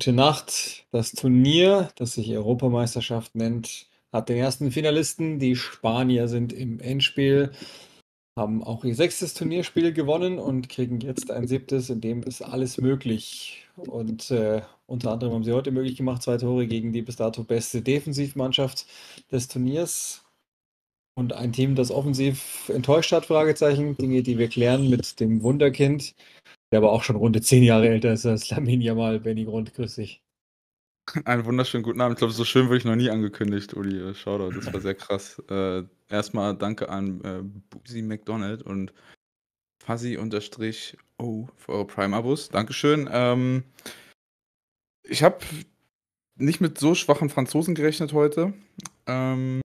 Gute Nacht. Das Turnier, das sich Europameisterschaft nennt, hat den ersten Finalisten. Die Spanier sind im Endspiel, haben auch ihr sechstes Turnierspiel gewonnen und kriegen jetzt ein siebtes, in dem ist alles möglich. Und äh, unter anderem haben sie heute möglich gemacht, zwei Tore gegen die bis dato beste Defensivmannschaft des Turniers. Und ein Team, das offensiv enttäuscht hat, Fragezeichen. Dinge, die wir klären mit dem Wunderkind der aber auch schon runde zehn Jahre älter ist als Laminia mal, Benny Grund, grüß dich. Einen wunderschönen guten Abend. Ich glaube, so schön wurde ich noch nie angekündigt, Uli. Äh, Shoutout, das war sehr krass. Äh, erstmal danke an äh, Boozy McDonald und Fuzzy-O für eure Prime-Abos. Dankeschön. Ähm, ich habe nicht mit so schwachen Franzosen gerechnet heute. Ähm,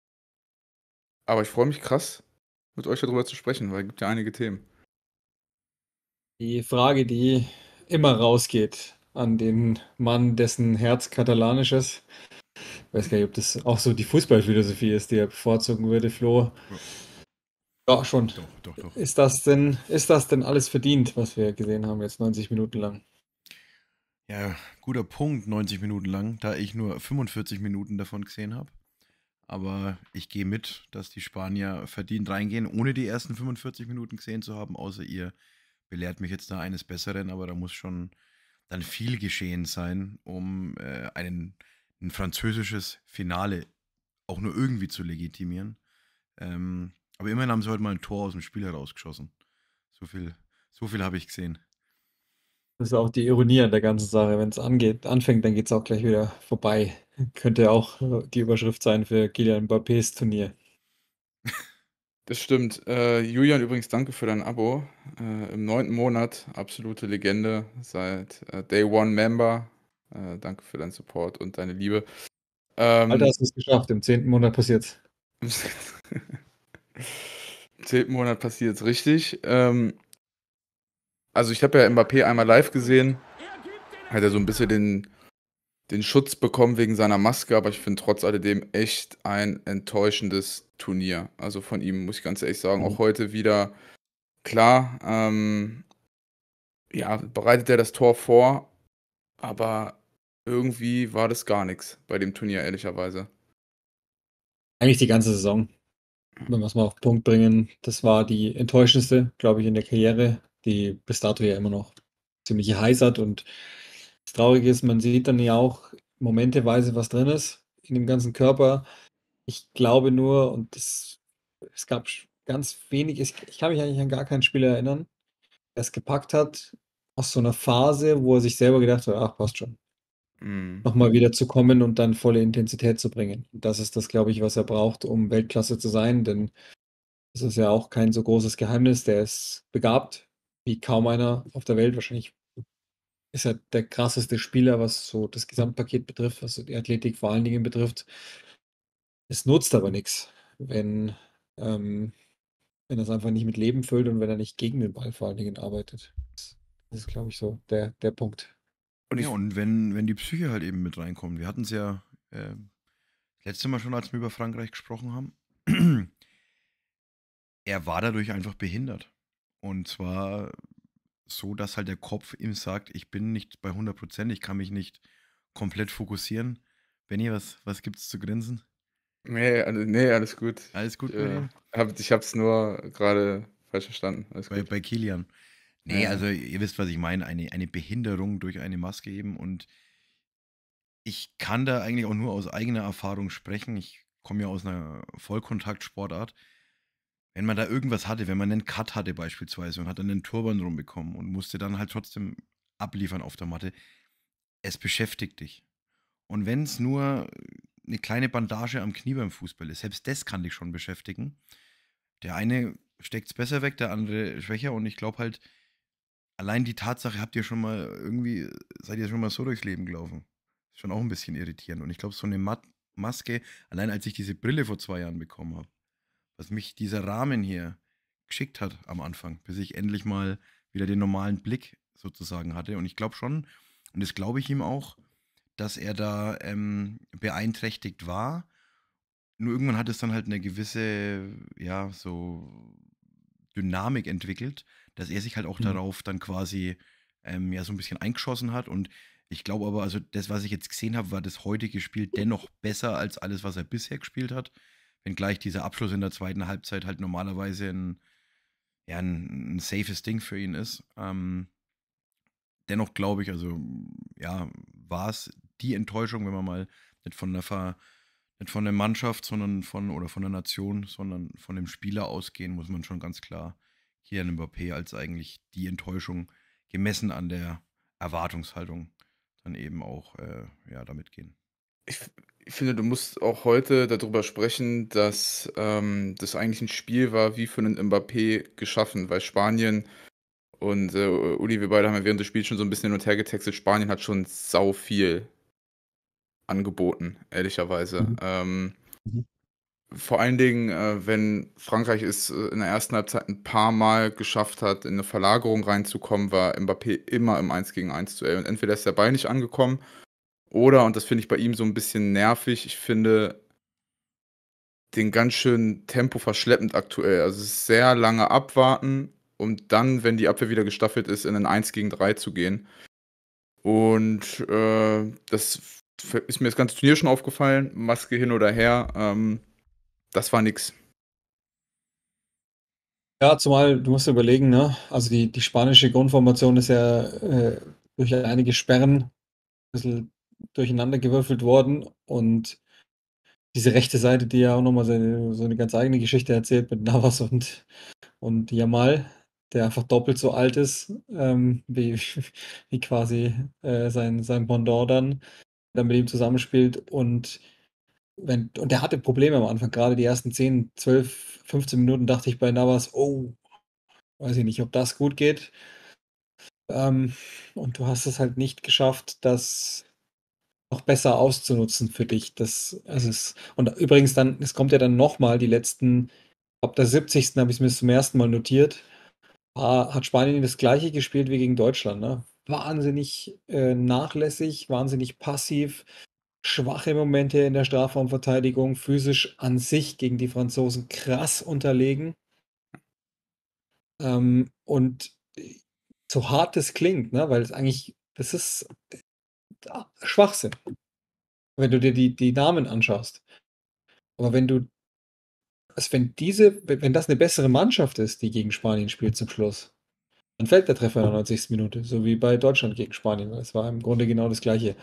aber ich freue mich krass, mit euch darüber zu sprechen, weil es gibt ja einige Themen. Die Frage, die immer rausgeht an den Mann, dessen Herz katalanisch ist. Ich weiß gar nicht, ob das auch so die Fußballphilosophie ist, die er bevorzugen würde, Flo. Ja, schon. Doch, doch, doch. Ist, das denn, ist das denn alles verdient, was wir gesehen haben jetzt 90 Minuten lang? Ja, guter Punkt, 90 Minuten lang, da ich nur 45 Minuten davon gesehen habe. Aber ich gehe mit, dass die Spanier verdient reingehen, ohne die ersten 45 Minuten gesehen zu haben, außer ihr belehrt mich jetzt da eines Besseren, aber da muss schon dann viel geschehen sein, um äh, einen, ein französisches Finale auch nur irgendwie zu legitimieren. Ähm, aber immerhin haben sie heute mal ein Tor aus dem Spiel herausgeschossen. So viel, so viel habe ich gesehen. Das ist auch die Ironie an der ganzen Sache. Wenn es anfängt, dann geht es auch gleich wieder vorbei. Könnte auch die Überschrift sein für Kylian Mbappés Turnier. Das stimmt. Äh, Julian, übrigens danke für dein Abo. Äh, Im neunten Monat, absolute Legende, seit äh, Day One Member. Äh, danke für deinen Support und deine Liebe. Ähm, Alter, hast du es geschafft. Im zehnten Monat passiert es. Im zehnten Monat passiert es, richtig. Ähm, also ich habe ja Mbappé einmal live gesehen. Hat er so ein bisschen den, den Schutz bekommen wegen seiner Maske, aber ich finde trotz alledem echt ein enttäuschendes Turnier. Also von ihm muss ich ganz ehrlich sagen, mhm. auch heute wieder klar, ähm, ja, bereitet er das Tor vor, aber irgendwie war das gar nichts bei dem Turnier, ehrlicherweise. Eigentlich die ganze Saison. Man muss mal auf den Punkt bringen, das war die enttäuschendste, glaube ich, in der Karriere, die bis dato ja immer noch ziemlich heiß hat. Und das Traurige ist, man sieht dann ja auch momenteweise, was drin ist in dem ganzen Körper. Ich glaube nur, und das, es gab ganz wenig, ich, ich kann mich eigentlich an gar keinen Spieler erinnern, der es gepackt hat, aus so einer Phase, wo er sich selber gedacht hat, ach, passt schon. Mhm. Nochmal wieder zu kommen und dann volle Intensität zu bringen. das ist das, glaube ich, was er braucht, um Weltklasse zu sein, denn es ist ja auch kein so großes Geheimnis. Der ist begabt, wie kaum einer auf der Welt. Wahrscheinlich ist er der krasseste Spieler, was so das Gesamtpaket betrifft, was die Athletik vor allen Dingen betrifft. Es nutzt aber nichts, wenn, ähm, wenn er es einfach nicht mit Leben füllt und wenn er nicht gegen den Ball vor allen Dingen arbeitet. Das, ist, glaube ich, so der, der Punkt. Und ja, und wenn, wenn die Psyche halt eben mit reinkommt. Wir hatten es ja äh, letztes Mal schon, als wir über Frankreich gesprochen haben. er war dadurch einfach behindert. Und zwar so, dass halt der Kopf ihm sagt, ich bin nicht bei 100 Prozent, ich kann mich nicht komplett fokussieren. Benni, was, was es zu grinsen? Nee, alles, nee, alles gut. Alles gut, ich, äh, hab, Ich hab's nur gerade falsch verstanden. Bei, bei, Kilian. Nee, ja. also ihr wisst, was ich meine. Eine, eine Behinderung durch eine Maske eben. Und ich kann da eigentlich auch nur aus eigener Erfahrung sprechen. Ich komme ja aus einer Vollkontakt-Sportart. Wenn man da irgendwas hatte, wenn man einen Cut hatte beispielsweise und hat dann einen Turban rumbekommen und musste dann halt trotzdem abliefern auf der Matte, es beschäftigt dich. Und wenn es nur eine kleine Bandage am Knie beim Fußball ist. Selbst das kann dich schon beschäftigen. Der eine steckt es besser weg, der andere schwächer. Und ich glaube halt, allein die Tatsache, habt ihr schon mal irgendwie, seid ihr schon mal so durchs Leben gelaufen? Ist schon auch ein bisschen irritierend. Und ich glaube, so eine Mat Maske, allein als ich diese Brille vor zwei Jahren bekommen habe, was mich dieser Rahmen hier geschickt hat am Anfang, bis ich endlich mal wieder den normalen Blick sozusagen hatte. Und ich glaube schon, und das glaube ich ihm auch, dass er da ähm, beeinträchtigt war. Nur irgendwann hat es dann halt eine gewisse, ja, so Dynamik entwickelt, dass er sich halt auch mhm. darauf dann quasi ähm, ja so ein bisschen eingeschossen hat. Und ich glaube aber, also das, was ich jetzt gesehen habe, war das heutige Spiel dennoch besser als alles, was er bisher gespielt hat. Wenngleich dieser Abschluss in der zweiten Halbzeit halt normalerweise ein, ja, ein, ein safes Ding für ihn ist. Ähm, dennoch glaube ich, also ja, war es die Enttäuschung, wenn man mal nicht von der Ver, nicht von der Mannschaft, sondern von oder von der Nation, sondern von dem Spieler ausgehen, muss man schon ganz klar Kylian Mbappé als eigentlich die Enttäuschung gemessen an der Erwartungshaltung dann eben auch äh, ja, damit gehen. Ich, ich, finde, du musst auch heute darüber sprechen, dass ähm, das eigentlich ein Spiel war, wie für einen Mbappé geschaffen, weil Spanien und äh, Uli, wir beide haben ja während des Spiels schon so ein bisschen hin und her getextet. Spanien hat schon sau viel angeboten, ehrlicherweise. Mhm. Ähm, mhm. Vor allen Dingen, äh, wenn Frankreich es äh, in der ersten Halbzeit ein paar Mal geschafft hat, in eine Verlagerung reinzukommen, war Mbappé immer im 1 gegen 1 zu L. Und entweder ist der Ball nicht angekommen oder, und das finde ich bei ihm so ein bisschen nervig, ich finde den ganz schön Tempo verschleppend aktuell. Also es ist sehr lange abwarten, um dann, wenn die Abwehr wieder gestaffelt ist, in ein 1 gegen 3 zu gehen. Und äh, das ist mir das ganze Turnier schon aufgefallen, Maske hin oder her, ähm, das war nix. Ja, zumal du musst überlegen, ne? Also die, die spanische Grundformation ist ja äh, durch einige Sperren ein bisschen durcheinander gewürfelt worden und diese rechte Seite, die ja auch nochmal so, so eine ganz eigene Geschichte erzählt mit Navas und, und Jamal, der einfach doppelt so alt ist ähm, wie, wie quasi äh, sein, sein Pendant dann dann mit ihm zusammenspielt und wenn, und der hatte Probleme am Anfang, gerade die ersten 10, 12, 15 Minuten dachte ich bei Navas, oh, weiß ich nicht, ob das gut geht. Ähm, und du hast es halt nicht geschafft, das noch besser auszunutzen für dich. Das, also es, und übrigens dann, es kommt ja dann nochmal, die letzten, ab der 70. habe ich es mir zum ersten Mal notiert, hat Spanien das gleiche gespielt wie gegen Deutschland, ne? wahnsinnig äh, nachlässig, wahnsinnig passiv, schwache Momente in der Strafraumverteidigung, physisch an sich gegen die Franzosen krass unterlegen. Ähm, und äh, so hart es klingt, ne, weil es eigentlich, das ist ah, Schwachsinn, wenn du dir die, die Namen anschaust. Aber wenn du, also wenn diese, wenn das eine bessere Mannschaft ist, die gegen Spanien spielt zum Schluss, dann fällt der Treffer in der 90. Minute, so wie bei Deutschland gegen Spanien. Es war im Grunde genau das Gleiche.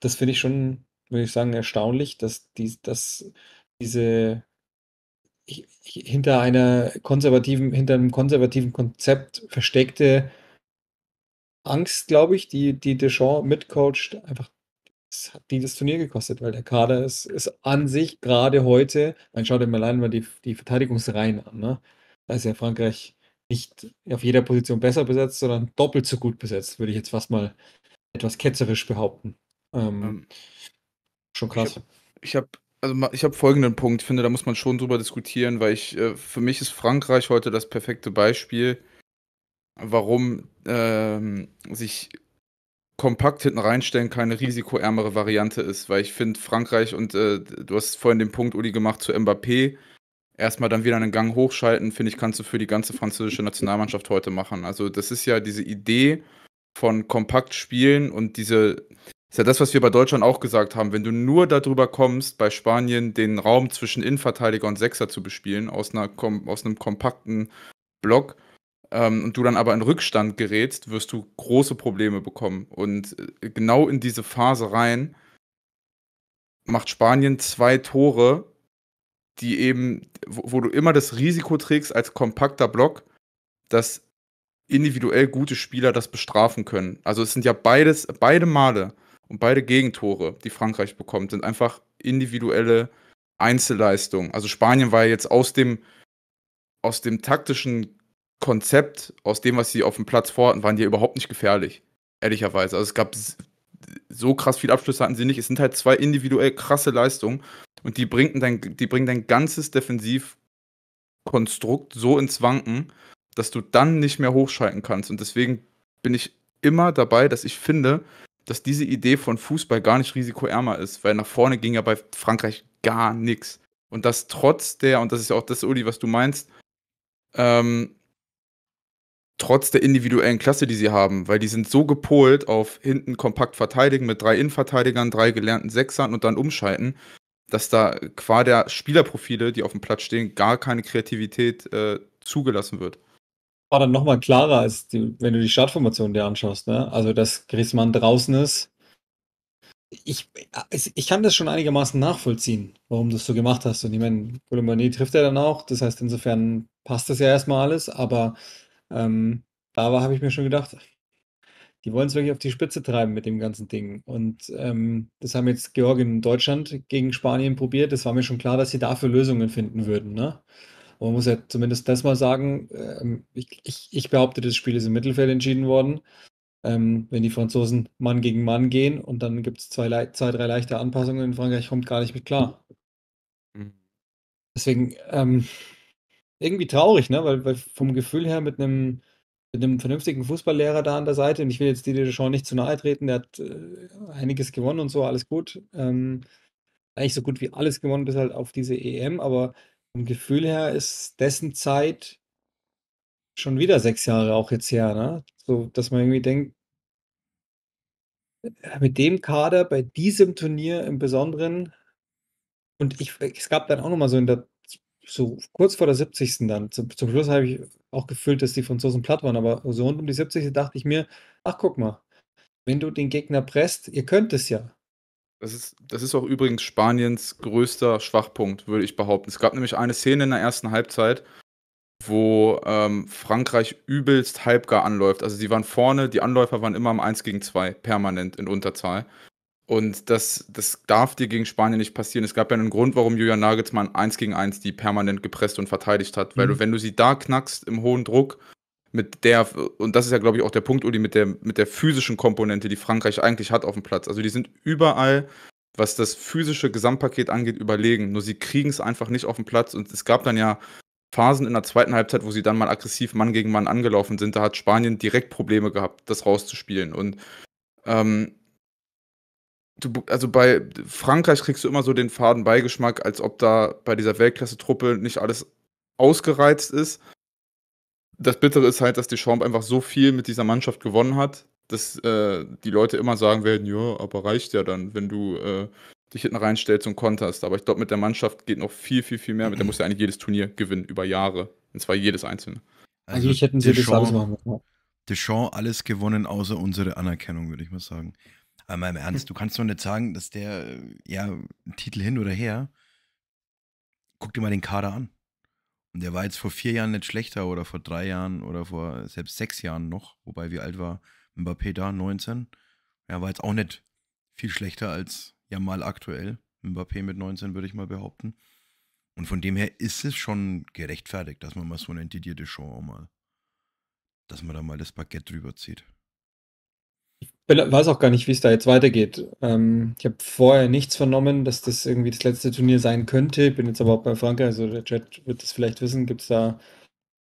Das finde ich schon, würde ich sagen, erstaunlich, dass, die, dass diese hinter einer konservativen, hinter einem konservativen Konzept versteckte Angst, glaube ich, die, die Deschamps mitcoacht, einfach das hat die das Turnier gekostet, weil der Kader ist, ist an sich gerade heute, man schaut immer allein mal die, die Verteidigungsreihen an, ne? Da ist ja Frankreich nicht auf jeder Position besser besetzt, sondern doppelt so gut besetzt, würde ich jetzt fast mal etwas ketzerisch behaupten. Ähm, ähm, schon krass. Ich habe also ich folgenden Punkt, ich finde, da muss man schon drüber diskutieren, weil ich, äh, für mich ist Frankreich heute das perfekte Beispiel, warum ähm, sich kompakt hinten reinstellen keine risikoärmere Variante ist, weil ich finde, Frankreich und äh, du hast vorhin den Punkt, Uli, gemacht zu Mbappé, erstmal dann wieder einen Gang hochschalten, finde ich, kannst du für die ganze französische Nationalmannschaft heute machen. Also das ist ja diese Idee von kompakt spielen und diese ist ja das, was wir bei Deutschland auch gesagt haben. Wenn du nur darüber kommst, bei Spanien den Raum zwischen Innenverteidiger und Sechser zu bespielen, aus, einer, aus einem kompakten Block, ähm, und du dann aber in Rückstand gerätst, wirst du große Probleme bekommen. Und äh, genau in diese Phase rein macht Spanien zwei Tore die eben, wo, wo du immer das Risiko trägst als kompakter Block, dass individuell gute Spieler das bestrafen können. Also es sind ja beides, beide Male und beide Gegentore, die Frankreich bekommt, sind einfach individuelle Einzelleistungen. Also Spanien war jetzt aus dem, aus dem taktischen Konzept, aus dem, was sie auf dem Platz vorhatten, waren die ja überhaupt nicht gefährlich. Ehrlicherweise. Also es gab so krass viele Abschlüsse hatten sie nicht. Es sind halt zwei individuell krasse Leistungen und die, bringen dein, die bringen dein ganzes Defensivkonstrukt so ins Wanken, dass du dann nicht mehr hochschalten kannst. Und deswegen bin ich immer dabei, dass ich finde, dass diese Idee von Fußball gar nicht risikoärmer ist, weil nach vorne ging ja bei Frankreich gar nichts. Und das trotz der, und das ist ja auch das, Uli, was du meinst, ähm, trotz der individuellen Klasse, die sie haben, weil die sind so gepolt auf hinten kompakt verteidigen mit drei Innenverteidigern, drei gelernten Sechsern und dann umschalten, dass da qua der Spielerprofile, die auf dem Platz stehen, gar keine Kreativität äh, zugelassen wird. War dann nochmal klarer, als die, wenn du die Startformation dir anschaust. Ne? Also, dass Griezmann draußen ist. Ich, ich kann das schon einigermaßen nachvollziehen, warum du das so gemacht hast. Und ich meine, Colomani trifft er dann auch. Das heißt, insofern passt das ja erstmal alles. Aber ähm, aber habe ich mir schon gedacht, die wollen es wirklich auf die Spitze treiben mit dem ganzen Ding. Und ähm, das haben jetzt Georgien und Deutschland gegen Spanien probiert. Es war mir schon klar, dass sie dafür Lösungen finden würden. Ne? Und man muss ja zumindest das mal sagen. Ähm, ich, ich, ich, behaupte, das Spiel ist im Mittelfeld entschieden worden. Ähm, wenn die Franzosen Mann gegen Mann gehen und dann gibt es zwei, zwei, drei leichte Anpassungen in Frankreich, kommt gar nicht mit klar. Mhm. Deswegen, ähm, irgendwie traurig, ne? Weil, weil vom Gefühl her mit einem mit einem vernünftigen Fußballlehrer da an der Seite, und ich will jetzt die Deschamps nicht zu nahe treten, der hat äh, einiges gewonnen und so, alles gut. Ähm, eigentlich so gut wie alles gewonnen bis halt auf diese EM, aber vom Gefühl her ist dessen Zeit schon wieder sechs Jahre auch jetzt her, ne? So, dass man irgendwie denkt, äh, mit dem Kader, bei diesem Turnier im Besonderen, und ich, es gab dann auch nochmal so in der so kurz vor der 70. dann. Zum, zum Schluss habe ich auch gefühlt, dass die Franzosen platt waren, aber so rund um die 70. dachte ich mir, ach guck mal, wenn du den Gegner presst, ihr könnt es ja. Das ist, das ist auch übrigens Spaniens größter Schwachpunkt, würde ich behaupten. Es gab nämlich eine Szene in der ersten Halbzeit, wo ähm, Frankreich übelst halbgar anläuft. Also sie waren vorne, die Anläufer waren immer am 1 gegen 2, permanent in Unterzahl. Und das, das darf dir gegen Spanien nicht passieren. Es gab ja einen Grund, warum Julian Nagelsmann 1 gegen 1 die permanent gepresst und verteidigt hat. Weil mhm. du, wenn du sie da knackst im hohen Druck, mit der, und das ist ja, glaube ich, auch der Punkt, Uli, mit der, mit der physischen Komponente, die Frankreich eigentlich hat auf dem Platz. Also die sind überall, was das physische Gesamtpaket angeht, überlegen. Nur sie kriegen es einfach nicht auf den Platz. Und es gab dann ja Phasen in der zweiten Halbzeit, wo sie dann mal aggressiv Mann gegen Mann angelaufen sind. Da hat Spanien direkt Probleme gehabt, das rauszuspielen. Und ähm, du, also bei Frankreich kriegst du immer so den faden Beigeschmack, als ob da bei dieser Weltklasse-Truppe nicht alles ausgereizt ist. Das Bittere ist halt, dass Deschamps einfach so viel mit dieser Mannschaft gewonnen hat, dass äh, die Leute immer sagen werden, ja, aber reicht ja dann, wenn du äh, dich hinten reinstellst und konterst. Aber ich glaube, mit der Mannschaft geht noch viel, viel, viel mehr. Mit der muss ja eigentlich jedes Turnier gewinnen, über Jahre. Und zwar jedes einzelne. Also, also ich hätte sie Deschamps, das alles machen müssen. Deschamps alles gewonnen, außer unsere Anerkennung, würde ich mal sagen. Einmal äh, im Ernst, du kannst doch nicht sagen, dass der, äh, ja, Titel hin oder her, guck dir mal den Kader an. Und der war jetzt vor vier Jahren nicht schlechter oder vor drei Jahren oder vor selbst sechs Jahren noch, wobei wie alt war Mbappé da, 19. Er war jetzt auch nicht viel schlechter als ja mal aktuell. Mbappé mit 19 würde ich mal behaupten. Und von dem her ist es schon gerechtfertigt, dass man mal so eine entdidierte Show auch mal, dass man da mal das Baguette drüber zieht weiß auch gar nicht, wie es da jetzt weitergeht. Ähm, ich habe vorher nichts vernommen, dass das irgendwie das letzte Turnier sein könnte. Bin jetzt aber auch bei Franke, also der Chat wird das vielleicht wissen. Gibt es da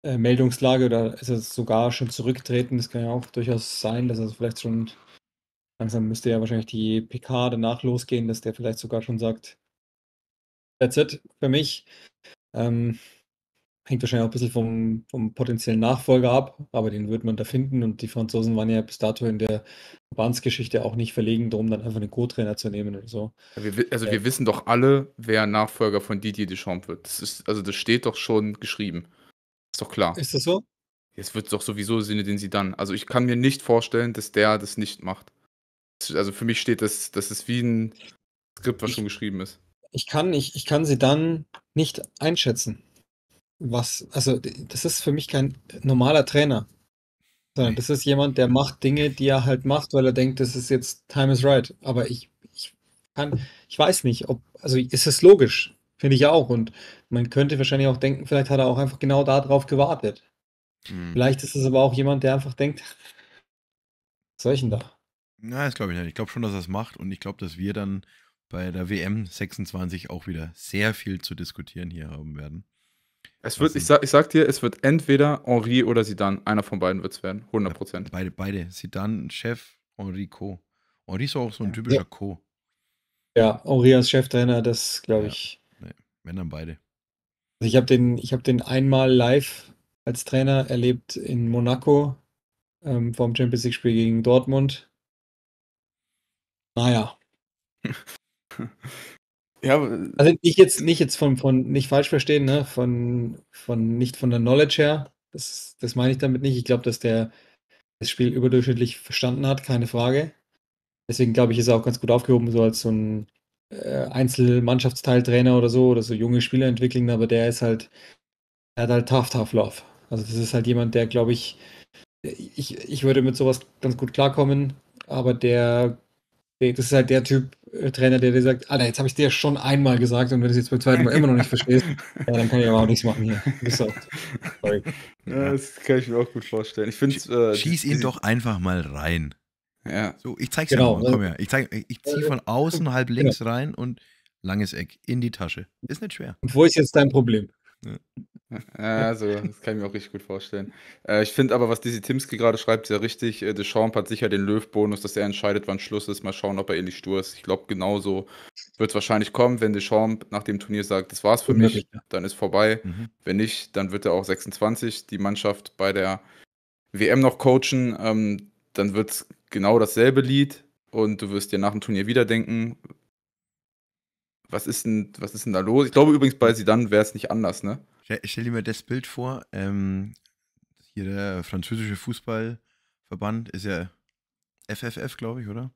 äh, Meldungslage oder ist er sogar schon zurücktreten? Das kann ja auch durchaus sein, dass er vielleicht schon langsam müsste ja wahrscheinlich die PK danach losgehen, dass der vielleicht sogar schon sagt, that's it für mich. Ähm, Hängt wahrscheinlich auch ein bisschen vom, vom potenziellen Nachfolger ab, aber den wird man da finden. Und die Franzosen waren ja bis dato in der Verbandsgeschichte auch nicht verlegen, darum dann einfach einen Co-Trainer zu nehmen oder so. Wir, also, ja. wir also äh. wissen doch alle, wer Nachfolger von Didier Deschamps wird. Das ist, also, das steht doch schon geschrieben. Ist doch klar. Ist das so? Jetzt wird es doch sowieso Sinne, den sie dann. Also, ich kann mir nicht vorstellen, dass der das nicht macht. Also, für mich steht das, das ist wie ein Skript, was ich, schon geschrieben ist. Ich kann, ich, ich kann sie dann nicht einschätzen was, also das ist für mich kein normaler Trainer. Sondern das ist jemand, der macht Dinge, die er halt macht, weil er denkt, das ist jetzt time is right. Aber ich, ich kann, ich weiß nicht, ob, also ist es logisch, finde ich auch. Und man könnte wahrscheinlich auch denken, vielleicht hat er auch einfach genau darauf gewartet. Hm. Vielleicht ist es aber auch jemand, der einfach denkt, was soll ich denn da? Na, das glaube ich nicht. Ich glaube schon, dass er es macht und ich glaube, dass wir dann bei der WM 26 auch wieder sehr viel zu diskutieren hier haben werden. Es wird, ich, sag, ich sag dir, es wird entweder Henri oder Sidan. Einer von beiden wird es werden. 100 Prozent. beide, beide. Sidan, Chef, Henri, Co. Henri ist auch so ein typischer ja. Co. Ja, Henri als Cheftrainer, das glaube ich. Nee, wenn dann beide. Also ich habe den, hab den einmal live als Trainer erlebt in Monaco ähm, vom Champions League-Spiel gegen Dortmund. Naja. Ja, also nicht jetzt, nicht jetzt von, von nicht falsch verstehen, ne? Von, von nicht von der Knowledge her. Das, das meine ich damit nicht. Ich glaube, dass der das Spiel überdurchschnittlich verstanden hat, keine Frage. Deswegen glaube ich, ist er auch ganz gut aufgehoben, so als so ein äh, Einzelmannschaftsteiltrainer oder so oder so junge Spieler entwickeln, aber der ist halt, er hat halt tough, tough love. Also das ist halt jemand, der glaube ich, ich, ich würde mit sowas ganz gut klarkommen, aber der das ist halt der Typ äh, Trainer, der dir sagt, Alter, ah, jetzt habe ich dir schon einmal gesagt und wenn du es jetzt beim zweiten Mal immer noch nicht verstehst, ja, dann kann ich aber auch nichts machen hier. Sorry. Ja, das kann ich mir auch gut vorstellen. Ich find's, äh, Schieß ihn doch einfach mal rein. Ja. So, ich zeig's genau, dir mal. Komm also- her. Ich, zeig, ich zieh von außen halb links rein und langes Eck in die Tasche. Ist nicht schwer. Und wo ist jetzt dein Problem? Ja. Also, das kann ich mir auch richtig gut vorstellen. Äh, ich finde aber, was Dizzy Timski gerade schreibt, sehr richtig. Äh, Deschamps hat sicher den Löw-Bonus, dass er entscheidet, wann Schluss ist. Mal schauen, ob er ähnlich stur ist. Ich glaube, genauso wird es wahrscheinlich kommen, wenn Deschamps nach dem Turnier sagt, das war's für mich, dann ist vorbei. Mhm. Wenn nicht, dann wird er auch 26 die Mannschaft bei der WM noch coachen. Ähm, dann wird es genau dasselbe Lied und du wirst dir nach dem Turnier wieder denken, was ist denn, was ist denn da los? Ich glaube übrigens, bei Sidan wäre es nicht anders, ne? Stell, dir mal das Bild vor. Ähm, hier der französische Fußballverband ist ja FFF, glaube ich, oder?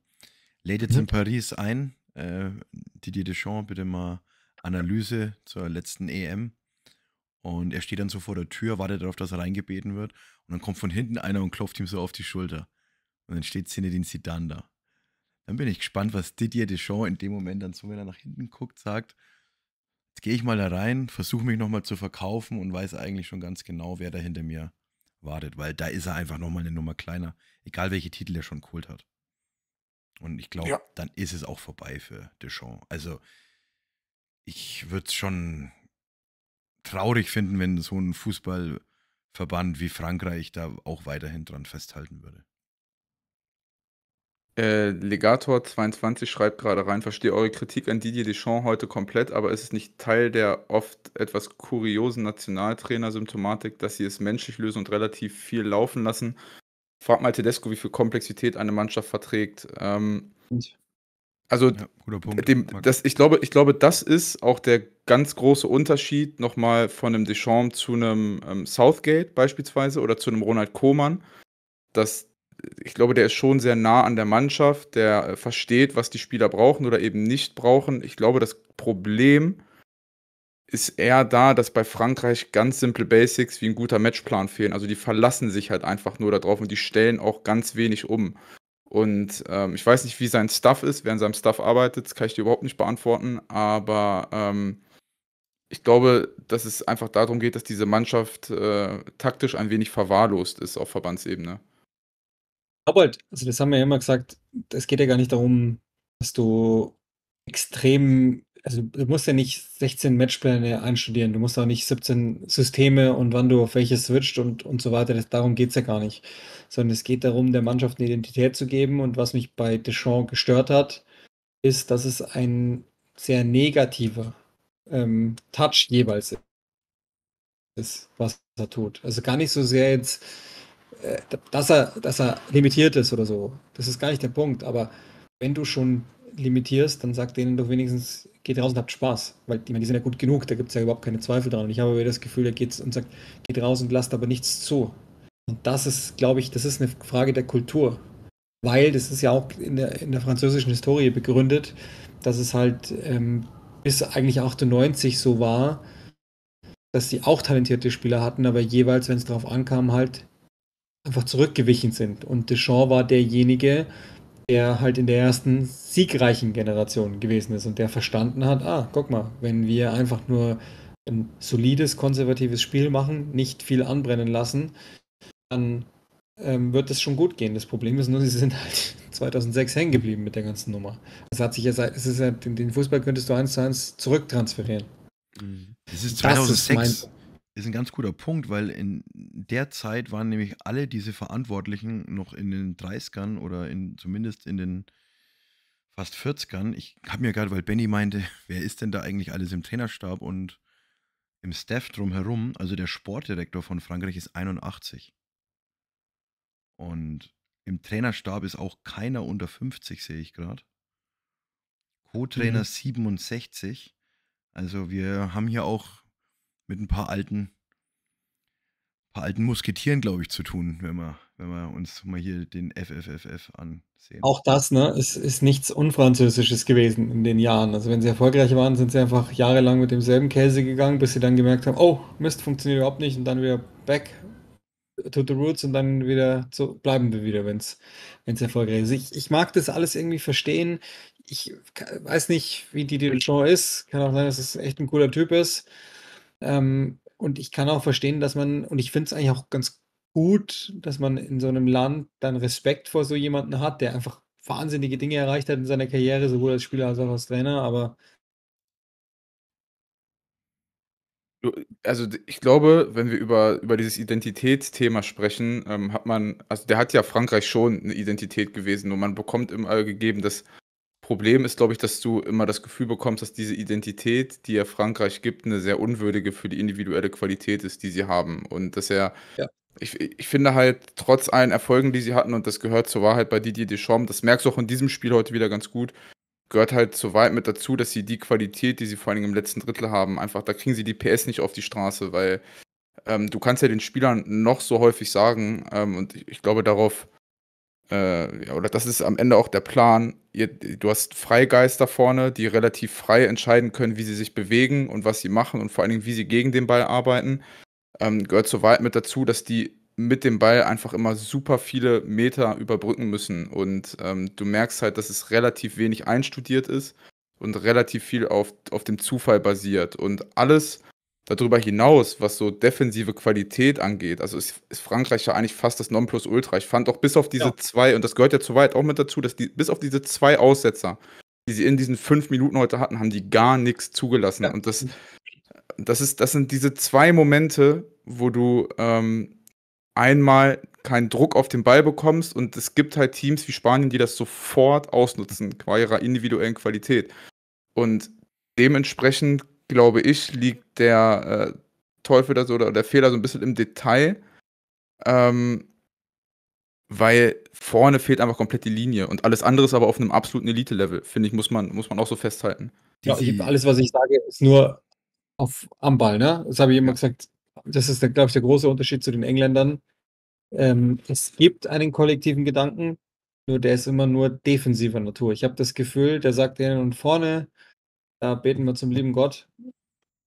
Lädt jetzt mhm. in Paris ein. Äh, Didier Deschamps, bitte mal Analyse zur letzten EM. Und er steht dann so vor der Tür, wartet darauf, dass er reingebeten wird. Und dann kommt von hinten einer und klopft ihm so auf die Schulter. Und dann steht Zinedine Zidane da. Dann bin ich gespannt, was Didier Deschamps in dem Moment dann so, wenn er nach hinten guckt, sagt jetzt gehe ich mal da rein, versuche mich nochmal zu verkaufen und weiß eigentlich schon ganz genau, wer da hinter mir wartet, weil da ist er einfach nochmal eine Nummer kleiner, egal welche Titel er schon geholt hat. Und ich glaube, ja. dann ist es auch vorbei für Deschamps. Also ich würde es schon traurig finden, wenn so ein Fußballverband wie Frankreich da auch weiterhin dran festhalten würde. Äh, Legator22 schreibt gerade rein, verstehe eure Kritik an Didier Deschamps heute komplett, aber ist es nicht Teil der oft etwas kuriosen Nationaltrainer-Symptomatik, dass sie es menschlich lösen und relativ viel laufen lassen? Frag mal Tedesco, wie viel Komplexität eine Mannschaft verträgt. Ähm, also, ja, dem, das, ich, glaube, ich glaube, das ist auch der ganz große Unterschied nochmal von einem Deschamps zu einem ähm, Southgate beispielsweise oder zu einem Ronald Koeman, dass ich glaube, der ist schon sehr nah an der Mannschaft, der äh, versteht, was die Spieler brauchen oder eben nicht brauchen. Ich glaube, das Problem ist eher da, dass bei Frankreich ganz simple Basics wie ein guter Matchplan fehlen. Also die verlassen sich halt einfach nur darauf und die stellen auch ganz wenig um. Und ähm, ich weiß nicht, wie sein Stuff ist, wer an seinem Stuff arbeitet, das kann ich dir überhaupt nicht beantworten, aber ähm, ich glaube, dass es einfach darum geht, dass diese Mannschaft äh, taktisch ein wenig verwahrlost ist auf Verbandsebene. Aber halt, also das haben wir ja immer gesagt, es geht ja gar nicht darum, dass du extrem, also du musst ja nicht 16 Matchpläne einstudieren, du musst auch nicht 17 Systeme und wann du auf welches switcht und, und so weiter. Das, darum geht es ja gar nicht. Sondern es geht darum, der Mannschaft eine Identität zu geben. Und was mich bei Deschamps gestört hat, ist, dass es ein sehr negativer ähm, Touch jeweils ist, was er tut. Also gar nicht so sehr jetzt dass er, dass er limitiert ist oder so. Das ist gar nicht der Punkt. Aber wenn du schon limitierst, dann sag denen doch wenigstens, geht raus und habt Spaß. Weil ich meine, die sind ja gut genug, da gibt es ja überhaupt keine Zweifel dran. Und ich habe aber das Gefühl, er geht und sagt, geht raus und lasst aber nichts zu. Und das ist, glaube ich, das ist eine Frage der Kultur. Weil das ist ja auch in der, in der französischen Historie begründet, dass es halt ähm, bis eigentlich 98 so war, dass sie auch talentierte Spieler hatten, aber jeweils, wenn es darauf ankam, halt einfach zurückgewichen sind. Und Deschamps war derjenige, der halt in der ersten siegreichen Generation gewesen ist und der verstanden hat, ah, guck mal, wenn wir einfach nur ein solides, konservatives Spiel machen, nicht viel anbrennen lassen, dann ähm, wird es schon gut gehen. Das Problem ist nur, sie sind halt 2006 hängen geblieben mit der ganzen Nummer. Es hat sich ja seit, es ist ja, den Fußball könntest du eins zu eins zurücktransferieren. Mhm. Das ist 2006. Das ist mein, ist ein ganz guter Punkt, weil in der Zeit waren nämlich alle diese Verantwortlichen noch in den 30ern oder in, zumindest in den fast 40ern. Ich habe mir gerade, weil Benny meinte, wer ist denn da eigentlich alles im Trainerstab und im Staff drumherum? Also der Sportdirektor von Frankreich ist 81. Und im Trainerstab ist auch keiner unter 50, sehe ich gerade. Co-Trainer mhm. 67. Also wir haben hier auch mit ein paar alten, paar alten Musketieren, glaube ich, zu tun, wenn wir, wenn wir uns mal hier den FFFF ansehen. Auch das, ne, ist, ist nichts Unfranzösisches gewesen in den Jahren. Also wenn sie erfolgreich waren, sind sie einfach jahrelang mit demselben Käse gegangen, bis sie dann gemerkt haben, oh, Mist, funktioniert überhaupt nicht und dann wieder back to the roots und dann wieder zu, bleiben wir wieder, wenn es erfolgreich ist. Ich, ich mag das alles irgendwie verstehen. Ich weiß nicht, wie die Dijon ist. Kann auch sein, dass es echt ein cooler Typ ist. Ähm, und ich kann auch verstehen, dass man, und ich finde es eigentlich auch ganz gut, dass man in so einem Land dann Respekt vor so jemanden hat, der einfach wahnsinnige Dinge erreicht hat in seiner Karriere, sowohl als Spieler als auch als Trainer, aber also ich glaube, wenn wir über, über dieses Identitätsthema sprechen, ähm, hat man, also der hat ja Frankreich schon eine Identität gewesen und man bekommt immer gegeben, dass Problem ist, glaube ich, dass du immer das Gefühl bekommst, dass diese Identität, die er Frankreich gibt, eine sehr unwürdige für die individuelle Qualität ist, die sie haben. Und dass er, ja. ich, ich finde halt, trotz allen Erfolgen, die sie hatten, und das gehört zur Wahrheit bei Didier Deschamps, das merkst du auch in diesem Spiel heute wieder ganz gut, gehört halt zur weit mit dazu, dass sie die Qualität, die sie vor allem im letzten Drittel haben, einfach, da kriegen sie die PS nicht auf die Straße, weil ähm, du kannst ja den Spielern noch so häufig sagen, ähm, und ich, ich glaube, darauf äh, oder das ist am Ende auch der Plan. Ihr, du hast Freigeister vorne, die relativ frei entscheiden können, wie sie sich bewegen und was sie machen und vor allen Dingen, wie sie gegen den Ball arbeiten. Ähm, gehört soweit mit dazu, dass die mit dem Ball einfach immer super viele Meter überbrücken müssen. Und ähm, du merkst halt, dass es relativ wenig einstudiert ist und relativ viel auf, auf dem Zufall basiert. Und alles, darüber hinaus, was so defensive Qualität angeht, also ist, ist Frankreich ja eigentlich fast das Nonplusultra. Ich fand auch bis auf diese ja. zwei, und das gehört ja zu weit auch mit dazu, dass die, bis auf diese zwei Aussetzer, die sie in diesen fünf Minuten heute hatten, haben die gar nichts zugelassen. Ja. Und das, das, ist, das sind diese zwei Momente, wo du ähm, einmal keinen Druck auf den Ball bekommst und es gibt halt Teams wie Spanien, die das sofort ausnutzen, qua ihrer individuellen Qualität. Und dementsprechend glaube ich, liegt der äh, Teufel da so oder der Fehler so ein bisschen im Detail. Ähm, weil vorne fehlt einfach komplett die Linie und alles andere ist aber auf einem absoluten Elite-Level, finde ich, muss man, muss man auch so festhalten. Ja, ich, alles, was ich sage, ist nur auf, am Ball, ne? Das habe ich immer gesagt. Das ist, glaube ich, der große Unterschied zu den Engländern. Ähm, es gibt einen kollektiven Gedanken, nur der ist immer nur defensiver Natur. Ich habe das Gefühl, der sagt denen und vorne, da äh, beten wir zum lieben Gott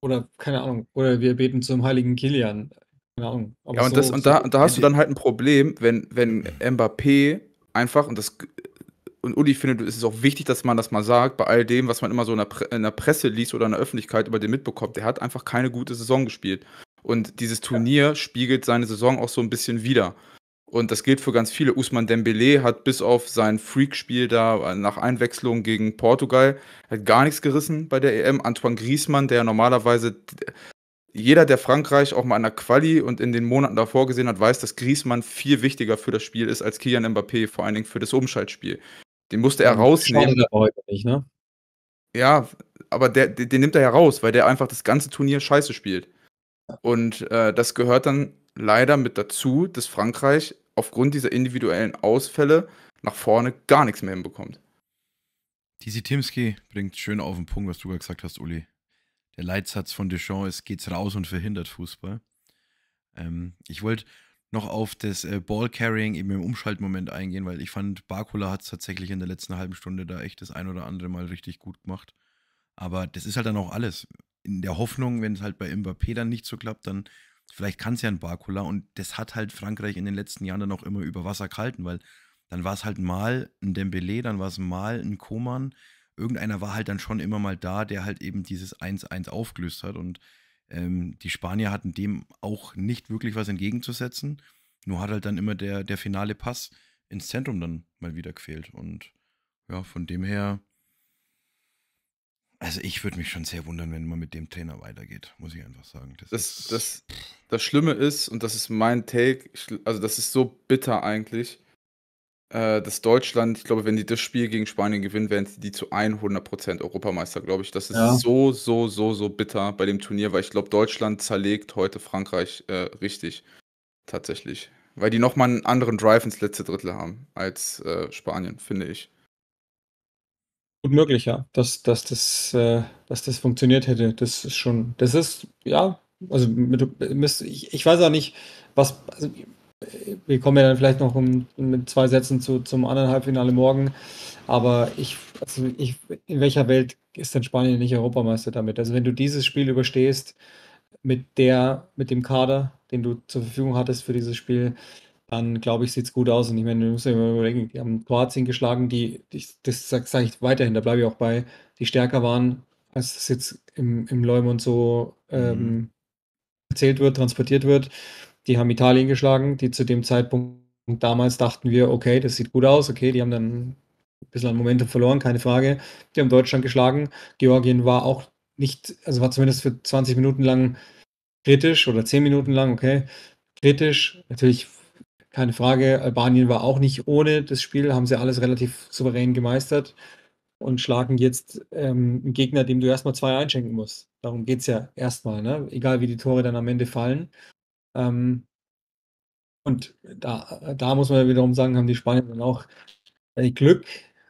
oder keine Ahnung, oder wir beten zum heiligen Kilian. Keine Ahnung. Aber ja, und, so, das, und, da, und da hast du dann halt ein Problem, wenn, wenn Mbappé einfach, und das und Uli findet, es ist auch wichtig, dass man das mal sagt, bei all dem, was man immer so in der, Pre in der Presse liest oder in der Öffentlichkeit über den mitbekommt, der hat einfach keine gute Saison gespielt. Und dieses Turnier ja. spiegelt seine Saison auch so ein bisschen wider. Und das gilt für ganz viele. Usman Dembele hat bis auf sein Freak-Spiel da äh, nach Einwechslung gegen Portugal hat gar nichts gerissen bei der EM. Antoine Griezmann, der normalerweise jeder, der Frankreich auch mal an der Quali und in den Monaten davor gesehen hat, weiß, dass Griezmann viel wichtiger für das Spiel ist als Kylian Mbappé, vor allen Dingen für das Umschaltspiel. Den musste er rausnehmen. Schade, heute nicht, ne? Ja, aber der, den, nimmt er ja raus, weil der einfach das ganze Turnier scheiße spielt. Und äh, das gehört dann leider mit dazu, dass Frankreich aufgrund dieser individuellen Ausfälle nach vorne gar nichts mehr hinbekommt. Tizi Timski bringt schön auf den Punkt, was du gerade gesagt hast, Uli. Der Leitsatz von Deschamps ist, geht's raus und verhindert Fußball. Ähm, ich wollte noch auf das äh, Ballcarrying eben im Umschaltmoment eingehen, weil ich fand, Barkula hat es tatsächlich in der letzten halben Stunde da echt das ein oder andere Mal richtig gut gemacht. Aber das ist halt dann auch alles. In der Hoffnung, wenn es halt bei Mbappé dann nicht so klappt, dann vielleicht kann es ja ein Barcola und das hat halt Frankreich in den letzten Jahren dann auch immer über Wasser gehalten, weil dann war es halt mal ein Dembele, dann war es mal ein Koman. Irgendeiner war halt dann schon immer mal da, der halt eben dieses 1-1 aufgelöst hat. Und ähm, die Spanier hatten dem auch nicht wirklich was entgegenzusetzen. Nur hat halt dann immer der, der finale Pass ins Zentrum dann mal wieder gefehlt. Und ja, von dem her also ich würde mich schon sehr wundern, wenn man mit dem Trainer weitergeht, muss ich einfach sagen. Das, das, das, das Schlimme ist, und das ist mein Take, also das ist so bitter eigentlich, äh, dass Deutschland, ich glaube, wenn die das Spiel gegen Spanien gewinnen, werden die zu 100% Europameister, glaube ich. Das ist ja. so, so, so, so bitter bei dem Turnier, weil ich glaube, Deutschland zerlegt heute Frankreich äh, richtig, tatsächlich. Weil die nochmal einen anderen Drive ins letzte Drittel haben als äh, Spanien, finde ich gut möglich, ja, dass, dass, das, äh, dass das funktioniert hätte. Das ist schon, das ist, ja, also mit, mit, ich, ich weiß auch nicht, was, also, wir kommen ja dann vielleicht noch um, mit zwei Sätzen zu, zum anderen Halbfinale morgen, aber ich, also ich, in welcher Welt ist denn Spanien nicht Europameister damit? Also wenn du dieses Spiel überstehst mit der, mit dem Kader, den du zur Verfügung hattest für dieses Spiel, dann glaube ich, sieht es gut aus. Und ich meine, du musst ja immer überlegen, die haben Kroatien geschlagen, die, die das sage sag ich weiterhin, da bleibe ich auch bei, die stärker waren, als das jetzt im, im Leumund so ähm, mhm. erzählt wird, transportiert wird. Die haben Italien geschlagen, die zu dem Zeitpunkt damals dachten wir, okay, das sieht gut aus, okay, die haben dann ein bisschen an Momentum verloren, keine Frage. Die haben Deutschland geschlagen. Georgien war auch nicht, also war zumindest für 20 Minuten lang kritisch oder 10 Minuten lang, okay, kritisch. Natürlich keine Frage, Albanien war auch nicht ohne das Spiel, haben sie alles relativ souverän gemeistert und schlagen jetzt ähm, einen Gegner, dem du erstmal zwei einschenken musst. Darum geht es ja erstmal, ne? egal wie die Tore dann am Ende fallen. Ähm, und da, da muss man ja wiederum sagen, haben die Spanier dann auch äh, Glück,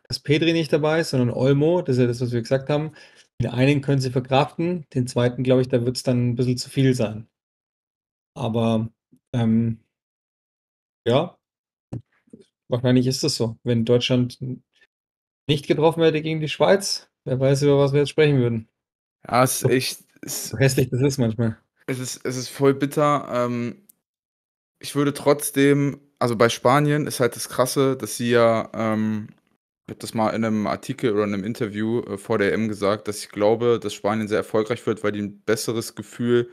dass Pedri nicht dabei ist, sondern Olmo, das ist ja das, was wir gesagt haben. Den einen können sie verkraften, den zweiten, glaube ich, da wird es dann ein bisschen zu viel sein. Aber ähm, ja, wahrscheinlich ist das so. Wenn Deutschland nicht getroffen hätte gegen die Schweiz, wer weiß, über was wir jetzt sprechen würden. Ja, es ist echt. Es, so hässlich das ist manchmal. Es ist, es ist voll bitter. Ähm, ich würde trotzdem, also bei Spanien ist halt das Krasse, dass sie ja, ähm, ich habe das mal in einem Artikel oder in einem Interview äh, vor der EM gesagt, dass ich glaube, dass Spanien sehr erfolgreich wird, weil die ein besseres Gefühl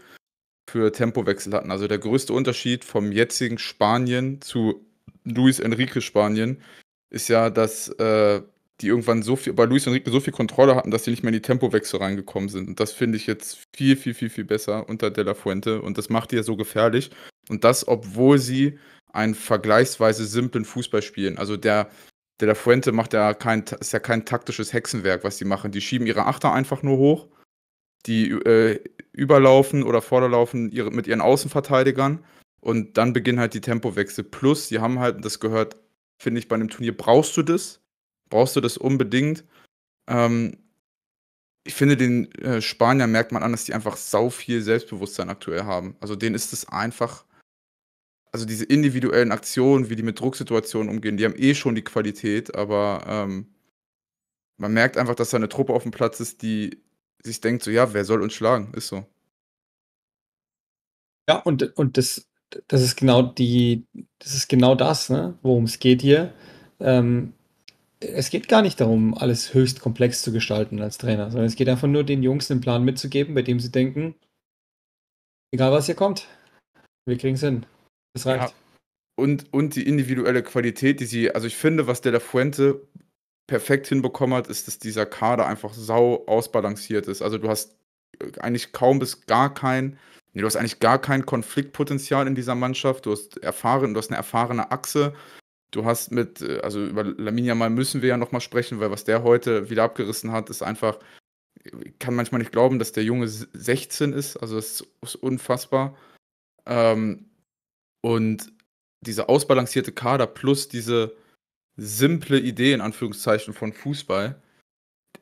für Tempowechsel hatten. Also der größte Unterschied vom jetzigen Spanien zu Luis Enrique Spanien ist ja, dass äh, die irgendwann so viel, bei Luis Enrique so viel Kontrolle hatten, dass sie nicht mehr in die Tempowechsel reingekommen sind. Und das finde ich jetzt viel, viel, viel, viel besser unter De La Fuente. Und das macht die ja so gefährlich. Und das, obwohl sie einen vergleichsweise simplen Fußball spielen. Also der De La Fuente macht ja kein, ist ja kein taktisches Hexenwerk, was die machen. Die schieben ihre Achter einfach nur hoch die äh, überlaufen oder vorderlaufen ihre, mit ihren Außenverteidigern und dann beginnen halt die Tempowechsel. Plus, die haben halt, das gehört, finde ich, bei einem Turnier brauchst du das, brauchst du das unbedingt. Ähm, ich finde, den äh, Spanier merkt man an, dass die einfach sau viel Selbstbewusstsein aktuell haben. Also denen ist es einfach, also diese individuellen Aktionen, wie die mit Drucksituationen umgehen, die haben eh schon die Qualität, aber ähm, man merkt einfach, dass da eine Truppe auf dem Platz ist, die sich denkt, so ja, wer soll uns schlagen? Ist so. Ja, und, und das, das ist genau die, das ist genau das, ne, worum es geht hier. Ähm, es geht gar nicht darum, alles höchst komplex zu gestalten als Trainer, sondern es geht einfach nur, den Jungs einen Plan mitzugeben, bei dem sie denken, egal was hier kommt, wir kriegen es hin. Das reicht. Ja. Und, und die individuelle Qualität, die sie, also ich finde, was der La Fuente perfekt hinbekommen hat, ist, dass dieser Kader einfach sau ausbalanciert ist. Also du hast äh, eigentlich kaum bis gar kein, nee, du hast eigentlich gar kein Konfliktpotenzial in dieser Mannschaft. Du hast erfahren, du hast eine erfahrene Achse. Du hast mit, äh, also über Laminia mal müssen wir ja nochmal sprechen, weil was der heute wieder abgerissen hat, ist einfach, ich kann manchmal nicht glauben, dass der Junge 16 ist. Also das ist unfassbar. Ähm, und dieser ausbalancierte Kader plus diese simple Idee in Anführungszeichen von Fußball,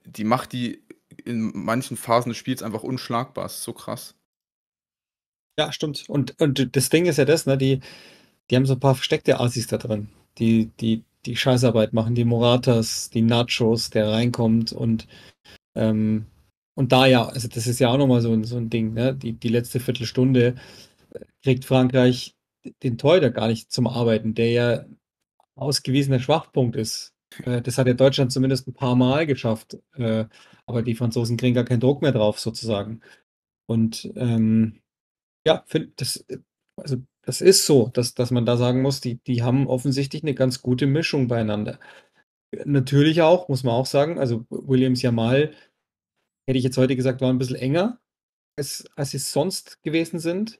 die macht die in manchen Phasen des Spiels einfach unschlagbar. Das ist so krass. Ja, stimmt. Und, und das Ding ist ja das, ne, die, die haben so ein paar versteckte Assis da drin, die, die, die Scheißarbeit machen, die Moratas, die Nachos, der reinkommt und ähm, und da ja, also das ist ja auch nochmal so, ein, so ein Ding, ne? Die, die letzte Viertelstunde kriegt Frankreich den Teuter gar nicht zum Arbeiten, der ja ausgewiesener Schwachpunkt ist. Äh, das hat ja Deutschland zumindest ein paar Mal geschafft, äh, aber die Franzosen kriegen gar keinen Druck mehr drauf, sozusagen. Und ähm, ja, das, also das ist so, dass, dass man da sagen muss, die, die haben offensichtlich eine ganz gute Mischung beieinander. Natürlich auch, muss man auch sagen, also Williams Jamal, hätte ich jetzt heute gesagt, war ein bisschen enger, als, als sie sonst gewesen sind.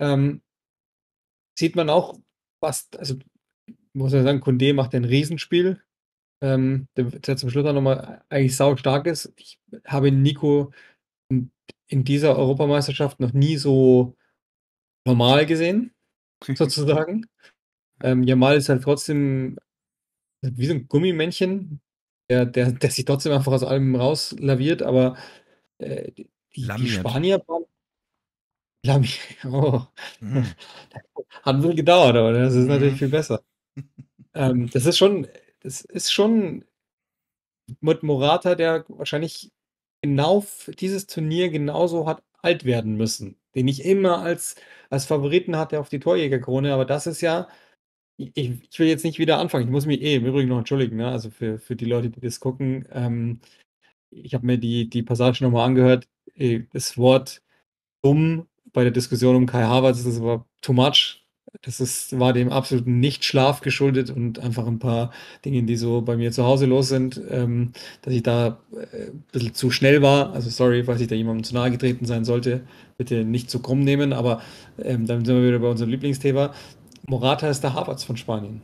Ähm, sieht man auch, was, also muss man sagen, Kunde macht ein Riesenspiel, ähm, der zum Schluss auch nochmal eigentlich sau stark ist. Ich habe Nico in, in dieser Europameisterschaft noch nie so normal gesehen, sozusagen. ähm, Jamal ist halt trotzdem wie so ein Gummimännchen, der, der, der sich trotzdem einfach aus allem rauslaviert, aber äh, die, die, Spanier waren. Lami, oh. Mm. Hat ein bisschen gedauert, aber das ist mm. natürlich viel besser ähm, das ist schon, das ist schon mit Morata, der wahrscheinlich genau dieses Turnier genauso hat alt werden müssen, den ich immer als, als Favoriten hatte auf die Torjägerkrone, aber das ist ja, ich, ich, will jetzt nicht wieder anfangen, ich muss mich eh im Übrigen noch entschuldigen, ne? also für, für die Leute, die das gucken, ähm, ich habe mir die, die Passage nochmal angehört, äh, das Wort dumm bei der Diskussion um Kai Havertz, das aber too much, das ist, war dem absoluten Nichtschlaf geschuldet und einfach ein paar Dinge, die so bei mir zu Hause los sind, ähm, dass ich da äh, ein bisschen zu schnell war. Also sorry, falls ich da jemandem zu nahe getreten sein sollte, bitte nicht zu krumm nehmen, aber ähm, dann sind wir wieder bei unserem Lieblingsthema. Morata ist der Harvards von Spanien,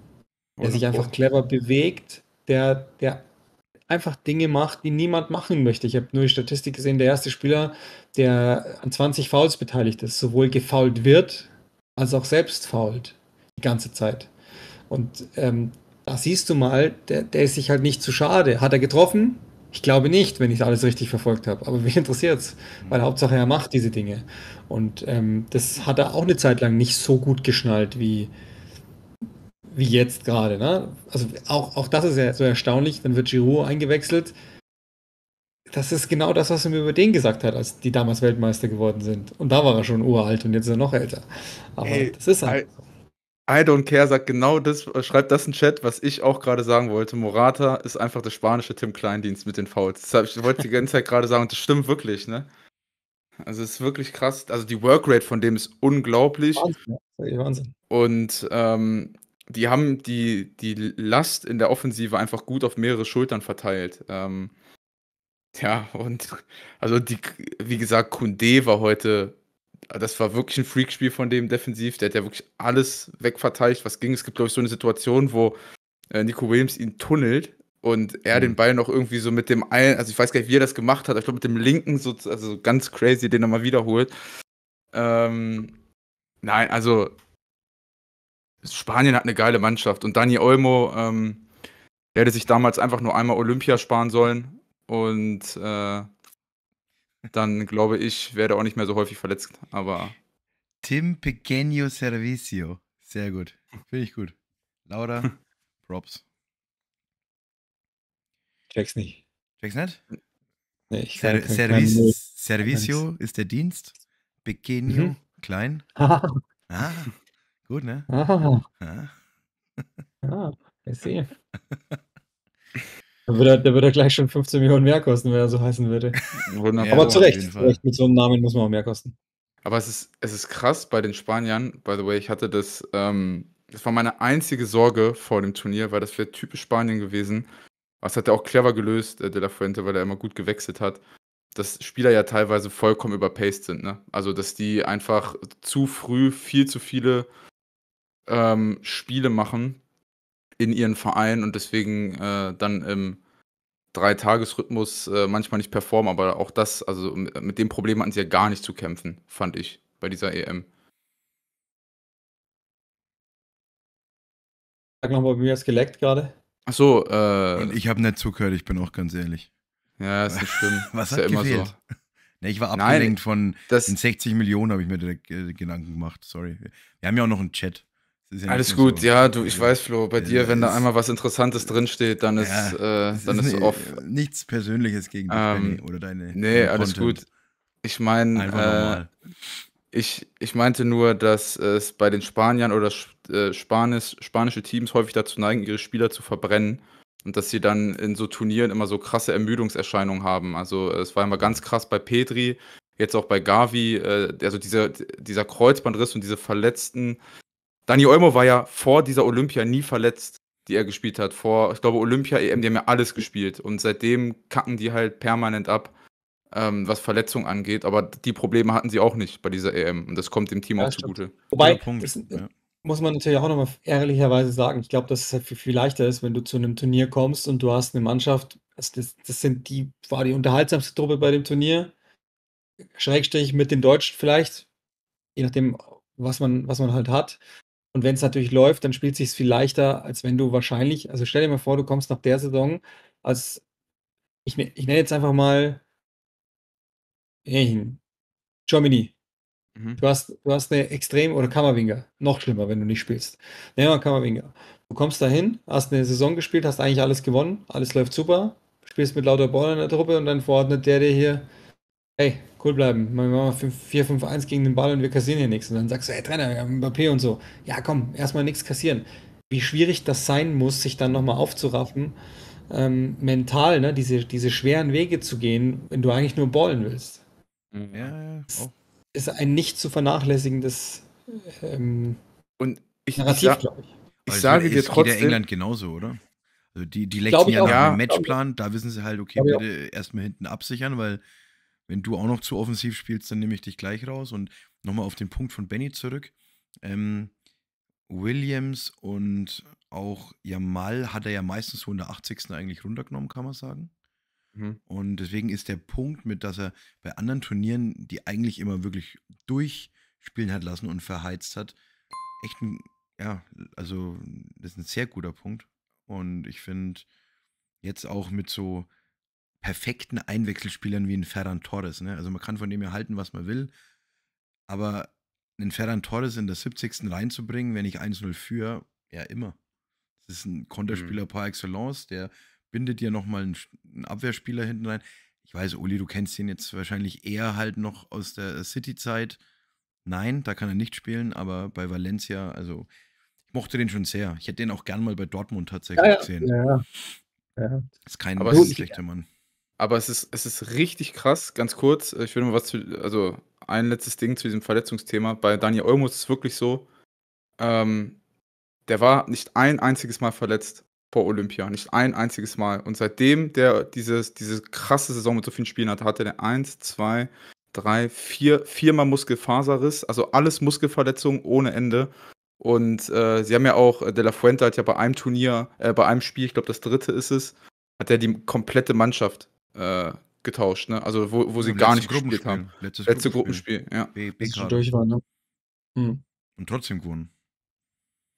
der sich einfach clever bewegt, der, der einfach Dinge macht, die niemand machen möchte. Ich habe nur die Statistik gesehen, der erste Spieler, der an 20 Fouls beteiligt ist, sowohl gefoult wird, als auch selbst fault die ganze Zeit. Und ähm, da siehst du mal, der, der ist sich halt nicht zu schade. Hat er getroffen? Ich glaube nicht, wenn ich alles richtig verfolgt habe. Aber wen interessiert es? Weil Hauptsache er macht diese Dinge. Und ähm, das hat er auch eine Zeit lang nicht so gut geschnallt wie, wie jetzt gerade. Ne? Also auch, auch das ist ja so erstaunlich. Dann wird Giroud eingewechselt das ist genau das, was er mir über den gesagt hat, als die damals Weltmeister geworden sind. Und da war er schon uralt und jetzt ist er noch älter. Aber Ey, das ist halt. I, don't care sagt genau das, äh, schreibt das in den Chat, was ich auch gerade sagen wollte. Morata ist einfach der spanische Tim Kleindienst mit den Fouls. Das ich wollte die ganze Zeit gerade sagen und das stimmt wirklich, ne? Also es ist wirklich krass. Also die Workrate von dem ist unglaublich. Wahnsinn. Wahnsinn. Und ähm, die haben die, die Last in der Offensive einfach gut auf mehrere Schultern verteilt. Ähm, ja, und also die, wie gesagt, Kunde war heute, das war wirklich ein Freakspiel von dem defensiv. Der hat ja wirklich alles wegverteilt, was ging. Es gibt, glaube ich, so eine Situation, wo äh, Nico Williams ihn tunnelt und er mhm. den Ball noch irgendwie so mit dem einen, also ich weiß gar nicht, wie er das gemacht hat, ich glaube mit dem linken, so, also ganz crazy, den nochmal wiederholt. Ähm, nein, also Spanien hat eine geile Mannschaft und Dani Olmo, ähm, der hätte sich damals einfach nur einmal Olympia sparen sollen und äh, dann glaube ich, werde auch nicht mehr so häufig verletzt. Aber. Tim Pequeño Servicio. Sehr gut. Finde ich gut. Laura, Props. Check's nicht. Check's nicht? Nee, ich Ser kann, Servi kann Servicio ist der Dienst. Pequeño, mhm. klein. Ah. ah, gut, ne? Ah. ah, ah ich sehe. Der würde, der würde gleich schon 15 Millionen mehr kosten, wenn er so heißen würde. Wunderbar, Aber zu Recht, mit so einem Namen muss man auch mehr kosten. Aber es ist, es ist krass bei den Spaniern, by the way, ich hatte das, ähm, das war meine einzige Sorge vor dem Turnier, weil das wäre typisch Spanien gewesen. Das hat er auch clever gelöst, äh, De La Fuente, weil er immer gut gewechselt hat dass Spieler ja teilweise vollkommen überpaced sind. Ne? Also, dass die einfach zu früh viel zu viele ähm, Spiele machen, in ihren Verein und deswegen äh, dann im Dreitagesrhythmus äh, manchmal nicht performen. Aber auch das, also mit dem Problem hatten sie ja gar nicht zu kämpfen, fand ich bei dieser EM. Sag nochmal, wie mir ist geleckt gerade. Ach so, äh, Und ich habe nicht zugehört, ich bin auch ganz ehrlich. Ja, ist nicht schlimm. Was ist hat ja immer gefehlt? so. Nee, ich war abgelenkt Nein, von das, in 60 Millionen, habe ich mir äh, Gedanken gemacht. Sorry. Wir haben ja auch noch einen Chat. Ja Alles gut, so. ja, du, ich weiß, Flo, bei ja, dir, wenn da einmal was Interessantes drinsteht, dann ist, ja, äh, dann ist, ist off. Nichts Persönliches gegen dich ähm, oder deine. Nee, alles gut. Ich meine, äh, ich, ich meinte nur, dass es bei den Spaniern oder äh, Spanisch, spanische Teams häufig dazu neigen, ihre Spieler zu verbrennen und dass sie dann in so Turnieren immer so krasse Ermüdungserscheinungen haben. Also es war immer ganz krass bei Petri, jetzt auch bei Gavi, äh, also dieser, dieser Kreuzbandriss und diese verletzten Dani Olmo war ja vor dieser Olympia nie verletzt, die er gespielt hat. Vor, ich glaube, Olympia, EM, die haben ja alles gespielt. Und seitdem kacken die halt permanent ab, ähm, was Verletzungen angeht. Aber die Probleme hatten sie auch nicht bei dieser EM. Und das kommt dem Team ja, auch stimmt. zugute. Wobei, Punkt. Das, äh, ja muss man natürlich auch nochmal ehrlicherweise sagen, ich glaube, dass es halt viel, viel leichter ist, wenn du zu einem Turnier kommst und du hast eine Mannschaft, also das, das sind die, war die unterhaltsamste Truppe bei dem Turnier, Schrägstrich mit den Deutschen vielleicht, je nachdem, was man, was man halt hat. Und wenn es natürlich läuft, dann spielt sich viel leichter, als wenn du wahrscheinlich, also stell dir mal vor, du kommst nach der Saison als, ich, ne, ich nenne jetzt einfach mal hey, Germany. Mhm. Du, hast, du hast eine extrem, oder Kammerwinger, noch schlimmer, wenn du nicht spielst. Nehmen wir Kammerwinger. Du kommst dahin, hast eine Saison gespielt, hast eigentlich alles gewonnen, alles läuft super, spielst mit lauter Ball in der Truppe und dann verordnet der dir hier, hey, cool bleiben. Wir machen 4-5-1 gegen den Ball und wir kassieren hier nichts. Und dann sagst du, hey Trainer, wir haben Mbappé und so. Ja, komm, erstmal nichts kassieren. Wie schwierig das sein muss, sich dann nochmal aufzuraffen, ähm, mental, ne, diese, diese schweren Wege zu gehen, wenn du eigentlich nur ballen willst. Mhm. Ja, ja. Oh. Ist ein nicht zu vernachlässigendes ähm, und ich, Narrativ, ich glaube ich. Ich also, sage dir trotzdem. Geht ja England genauso, oder? Also die, die lecken ja nach ja, Matchplan, da wissen sie halt, okay, bitte erstmal hinten absichern, weil wenn du auch noch zu offensiv spielst, dann nehme ich dich gleich raus. Und nochmal auf den Punkt von Benny zurück. Ähm, Williams und auch Jamal hat er ja meistens so in der 80. eigentlich runtergenommen, kann man sagen. Mhm. Und deswegen ist der Punkt mit, dass er bei anderen Turnieren, die eigentlich immer wirklich durchspielen hat lassen und verheizt hat, echt ein, ja, also das ist ein sehr guter Punkt. Und ich finde jetzt auch mit so perfekten Einwechselspielern wie ein Ferran Torres. Ne? Also man kann von dem ja halten, was man will, aber einen Ferran Torres in der 70. reinzubringen, wenn ich 1-0 führe, ja immer. Das ist ein Konterspieler mhm. par excellence, der bindet dir nochmal einen, Abwehrspieler hinten rein. Ich weiß, Uli, du kennst ihn jetzt wahrscheinlich eher halt noch aus der City-Zeit. Nein, da kann er nicht spielen, aber bei Valencia, also ich mochte den schon sehr. Ich hätte den auch gern mal bei Dortmund tatsächlich ja, ja. gesehen. Ja, ja. Ist kein aber schlechter Mann. Aber es ist, es ist richtig krass, ganz kurz, äh, ich will mal was zu, also ein letztes Ding zu diesem Verletzungsthema. Bei Daniel Olmos ist es wirklich so, ähm, der war nicht ein einziges Mal verletzt vor Olympia, nicht ein einziges Mal. Und seitdem der dieses, diese krasse Saison mit so vielen Spielen hat, hatte der eins, zwei, drei, vier, viermal Muskelfaserriss, also alles Muskelverletzungen ohne Ende. Und äh, sie haben ja auch, äh, De La Fuente hat ja bei einem Turnier, äh, bei einem Spiel, ich glaube das dritte ist es, hat er die komplette Mannschaft äh, getauscht, ne? Also wo, wo sie gar nicht gespielt haben. Letztes, Letzte Gruppenspiel, Gruppenspiel ja. Letzte durch war, ne? Hm. Und trotzdem gewonnen.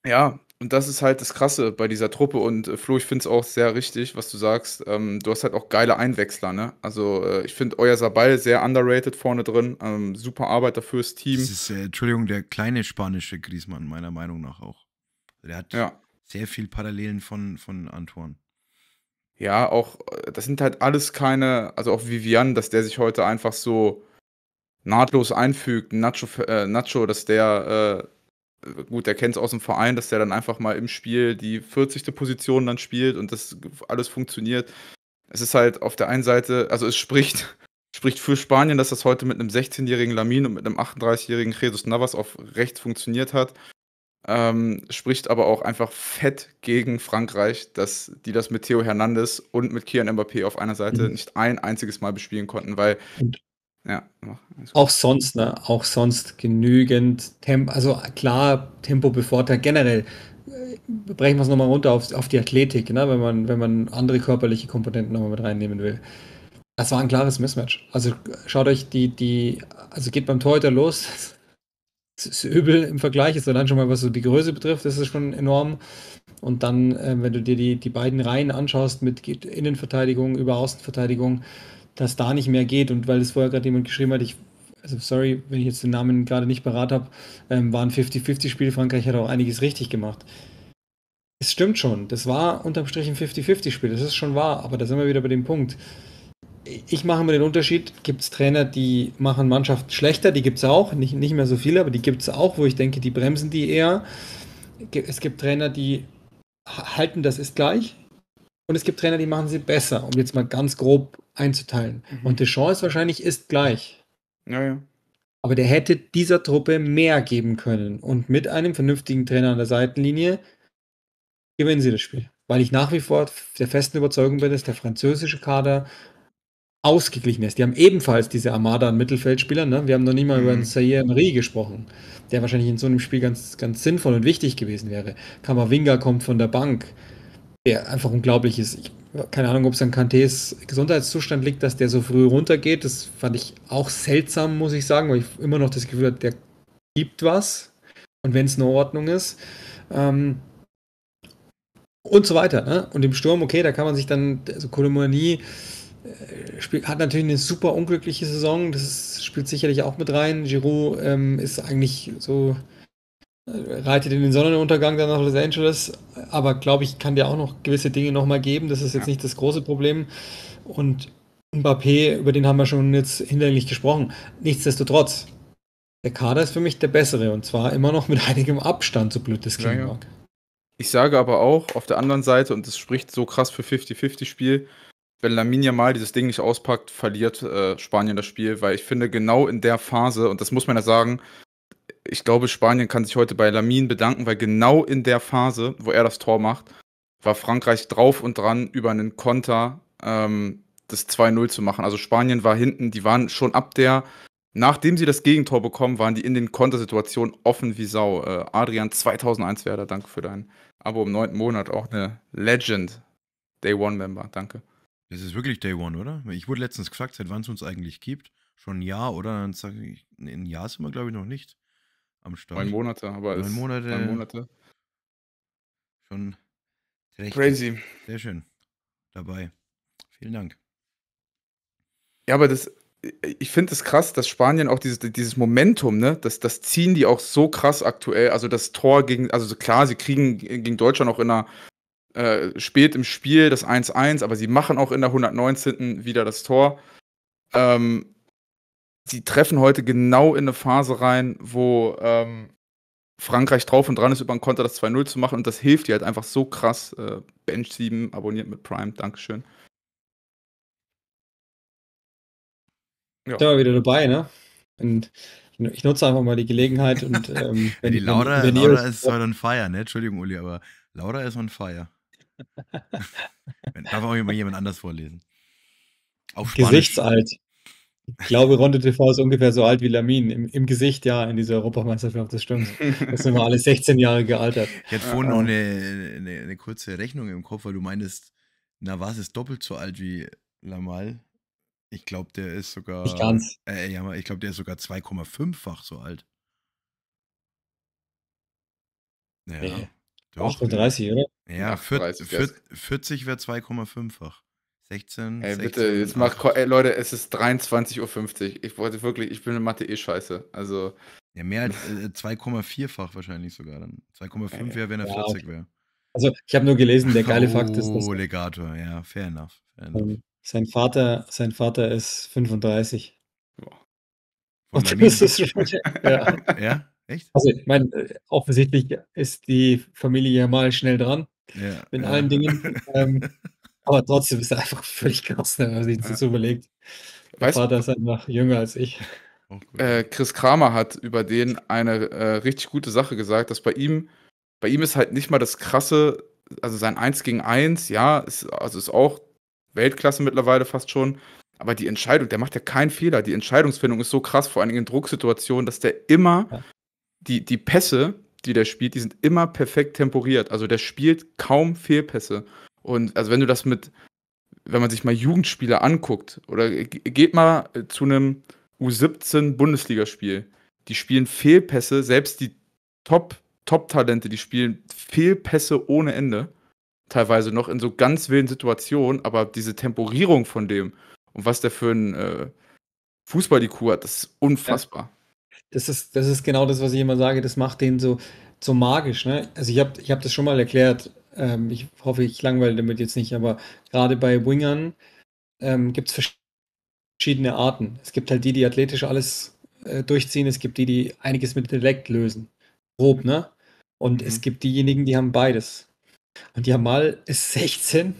Ja, und das ist halt das Krasse bei dieser Truppe. Und äh, Flo, ich finde es auch sehr richtig, was du sagst. Ähm, du hast halt auch geile Einwechsler, ne? Also äh, ich finde euer Sabal sehr underrated vorne drin. Ähm, super Arbeiter fürs Team. Das ist, äh, Entschuldigung, der kleine spanische Griezmann, meiner Meinung nach auch. Der hat ja. sehr viel Parallelen von, von Antoine ja, auch, äh, das sind halt alles keine, also auch Vivian, dass der sich heute einfach so nahtlos einfügt. Nacho, äh, Nacho dass der, äh, gut, der kennt es aus dem Verein, dass der dann einfach mal im Spiel die 40. Position dann spielt und das alles funktioniert. Es ist halt auf der einen Seite, also es spricht, spricht für Spanien, dass das heute mit einem 16-jährigen Lamin und mit einem 38-jährigen Jesus Navas auf rechts funktioniert hat. Ähm, spricht aber auch einfach fett gegen Frankreich, dass die das mit Theo Hernandez und mit Kian Mbappé auf einer Seite mhm. nicht ein einziges Mal bespielen konnten, weil und ja, auch sonst, ne? Auch sonst genügend Tempo, also klar, Tempo bevorteilt generell. Äh, brechen wir es nochmal runter auf, auf die Athletik, ne? wenn, man, wenn man andere körperliche Komponenten nochmal mit reinnehmen will. Das war ein klares Mismatch. Also schaut euch die, die, also geht beim Torhüter los, ist übel im Vergleich. Ist allein schon mal, was so die Größe betrifft, ist es schon enorm. Und dann, äh, wenn du dir die, die beiden Reihen anschaust mit Innenverteidigung über Außenverteidigung, dass da nicht mehr geht. Und weil es vorher gerade jemand geschrieben hat, ich, also sorry, wenn ich jetzt den Namen gerade nicht parat habe, ähm, war ein 50-50-Spiel. Frankreich hat auch einiges richtig gemacht. Es stimmt schon, das war unterm Strich ein 50-50-Spiel, das ist schon wahr, aber da sind wir wieder bei dem Punkt ich mache immer den Unterschied, gibt es Trainer, die machen Mannschaften schlechter, die gibt es auch, nicht, nicht mehr so viele, aber die gibt es auch, wo ich denke, die bremsen die eher. Es gibt Trainer, die halten, das ist gleich. Und es gibt Trainer, die machen sie besser, um jetzt mal ganz grob einzuteilen. Mhm. Und Deschamps wahrscheinlich ist gleich. Ja, ja. Aber der hätte dieser Truppe mehr geben können. Und mit einem vernünftigen Trainer an der Seitenlinie gewinnen sie das Spiel. Weil ich nach wie vor der festen Überzeugung bin, dass der französische Kader ausgeglichen ist. Die haben ebenfalls diese Armada an Mittelfeldspielern. Ne? Wir haben noch nicht mal mhm. über einen Sayer Henry gesprochen, der wahrscheinlich in so einem Spiel ganz, ganz sinnvoll und wichtig gewesen wäre. Kamavinga kommt von der Bank, der einfach unglaublich ist. Ich, keine Ahnung, ob es an Kantes Gesundheitszustand liegt, dass der so früh runtergeht. Das fand ich auch seltsam, muss ich sagen, weil ich immer noch das Gefühl habe, der gibt was. Und wenn es eine Ordnung ist. Ähm, und so weiter. Ne? Und im Sturm, okay, da kann man sich dann, also Kolomanie, äh, hat natürlich eine super unglückliche Saison. Das spielt sicherlich auch mit rein. Giroud ähm, ist eigentlich so, äh, reitet in den Sonnenuntergang dann nach Los Angeles. Aber glaube ich, kann der auch noch gewisse Dinge nochmal geben. Das ist jetzt ja. nicht das große Problem. Und Mbappé, über den haben wir schon jetzt hinlänglich gesprochen. Nichtsdestotrotz, der Kader ist für mich der bessere. Und zwar immer noch mit einigem Abstand, so blöd das klingen ja, ja. Ich sage aber auch auf der anderen Seite, und das spricht so krass für 50-50-Spiel, wenn Lamin ja mal dieses Ding nicht auspackt, verliert äh, Spanien das Spiel, weil ich finde, genau in der Phase, und das muss man ja sagen, ich glaube, Spanien kann sich heute bei Lamin bedanken, weil genau in der Phase, wo er das Tor macht, war Frankreich drauf und dran, über einen Konter ähm, das 2-0 zu machen. Also Spanien war hinten, die waren schon ab der, nachdem sie das Gegentor bekommen, waren die in den Kontersituationen offen wie Sau. Äh, Adrian 2001 Werder, danke für dein Abo im neunten Monat, auch eine Legend, Day One Member, danke. Das ist wirklich Day One, oder? Ich wurde letztens gefragt, seit wann es uns eigentlich gibt. Schon ein Jahr, oder? Dann sage ich, ein Jahr sind wir, glaube ich, noch nicht am Start. Neun Monate, aber neun Monate. Neun Monate. Schon recht. Crazy. Sehr schön. Dabei. Vielen Dank. Ja, aber das, ich finde es das krass, dass Spanien auch dieses, dieses Momentum, ne, das, das ziehen die auch so krass aktuell. Also das Tor gegen, also klar, sie kriegen gegen Deutschland auch in einer äh, spät im Spiel das 1-1, aber sie machen auch in der 119. wieder das Tor. Ähm, sie treffen heute genau in eine Phase rein, wo ähm, Frankreich drauf und dran ist, über einen Konter das 2-0 zu machen und das hilft dir halt einfach so krass. Äh, Bench 7 abonniert mit Prime, Dankeschön. Ja. Da wieder dabei, ne? Und ich nutze einfach mal die Gelegenheit und ähm, wenn, die Laura, wenn, wenn Laura ist heute on fire, ne? Entschuldigung, Uli, aber Laura ist on fire. Darf auch immer jemand anders vorlesen. Auf Spanisch. Ich glaube, Ronde TV ist ungefähr so alt wie Lamin. Im, Im, Gesicht, ja, in dieser Europameisterschaft, das stimmt. Das sind wir alle 16 Jahre gealtert. Ich hatte vorhin noch ähm. eine, eine, eine, kurze Rechnung im Kopf, weil du meintest, Navas ist doppelt so alt wie Lamal. Ich glaube, der ist sogar. Nicht ganz. Äh, ja, ich glaube, der ist sogar 2,5-fach so alt. Ja. Nee. Doch. 30, ne? oder? Ja, 40, 40, 40 wäre 2,5-fach. 16. Ey, 16, bitte, jetzt macht. Ey, äh, Leute, es ist 23.50 Uhr. Ich wollte wirklich, ich bin in Mathe eh scheiße. Also. Ja, mehr als äh, 2,4-fach wahrscheinlich sogar dann. 2,5 äh, wäre, wenn er ja, 40 wäre. Also, ich habe nur gelesen, der geile oh, Fakt ist. Oh, Legator, ja, fair enough. Fair ähm, enough. Sein, Vater, sein Vater ist 35. Boah. Von Und das ist schon, ja. ja? Echt? Also, ich meine, äh, offensichtlich ist die Familie ja mal schnell dran. Ja, in ja. allen Dingen. ähm, aber trotzdem ist er einfach völlig krass, ne, wenn man sich das ja. überlegt. Mein Vater ist einfach jünger als ich. Oh, äh, Chris Kramer hat über den eine äh, richtig gute Sache gesagt, dass bei ihm, bei ihm ist halt nicht mal das krasse, also sein 1 gegen 1, ja, ist, also ist auch Weltklasse mittlerweile fast schon. Aber die Entscheidung, der macht ja keinen Fehler. Die Entscheidungsfindung ist so krass, vor allen Dingen in Drucksituationen, dass der immer ja die, die Pässe, die der spielt, die sind immer perfekt temporiert. Also der spielt kaum Fehlpässe. Und also wenn du das mit, wenn man sich mal Jugendspieler anguckt, oder geht mal äh, zu einem U17-Bundesligaspiel, die spielen Fehlpässe, selbst die Top, Top-Talente, die spielen Fehlpässe ohne Ende. Teilweise noch in so ganz wilden Situationen, aber diese Temporierung von dem und was der für ein äh, fußball Kuh hat, das ist unfassbar. Ja das ist, das ist genau das, was ich immer sage, das macht den so, so magisch. Ne? Also ich habe ich hab das schon mal erklärt, ähm, ich hoffe, ich langweile damit jetzt nicht, aber gerade bei Wingern ähm, gibt es verschiedene Arten. Es gibt halt die, die athletisch alles äh, durchziehen, es gibt die, die einiges mit Intellekt lösen. Grob, ne? Und mhm. es gibt diejenigen, die haben beides. Und Jamal ist 16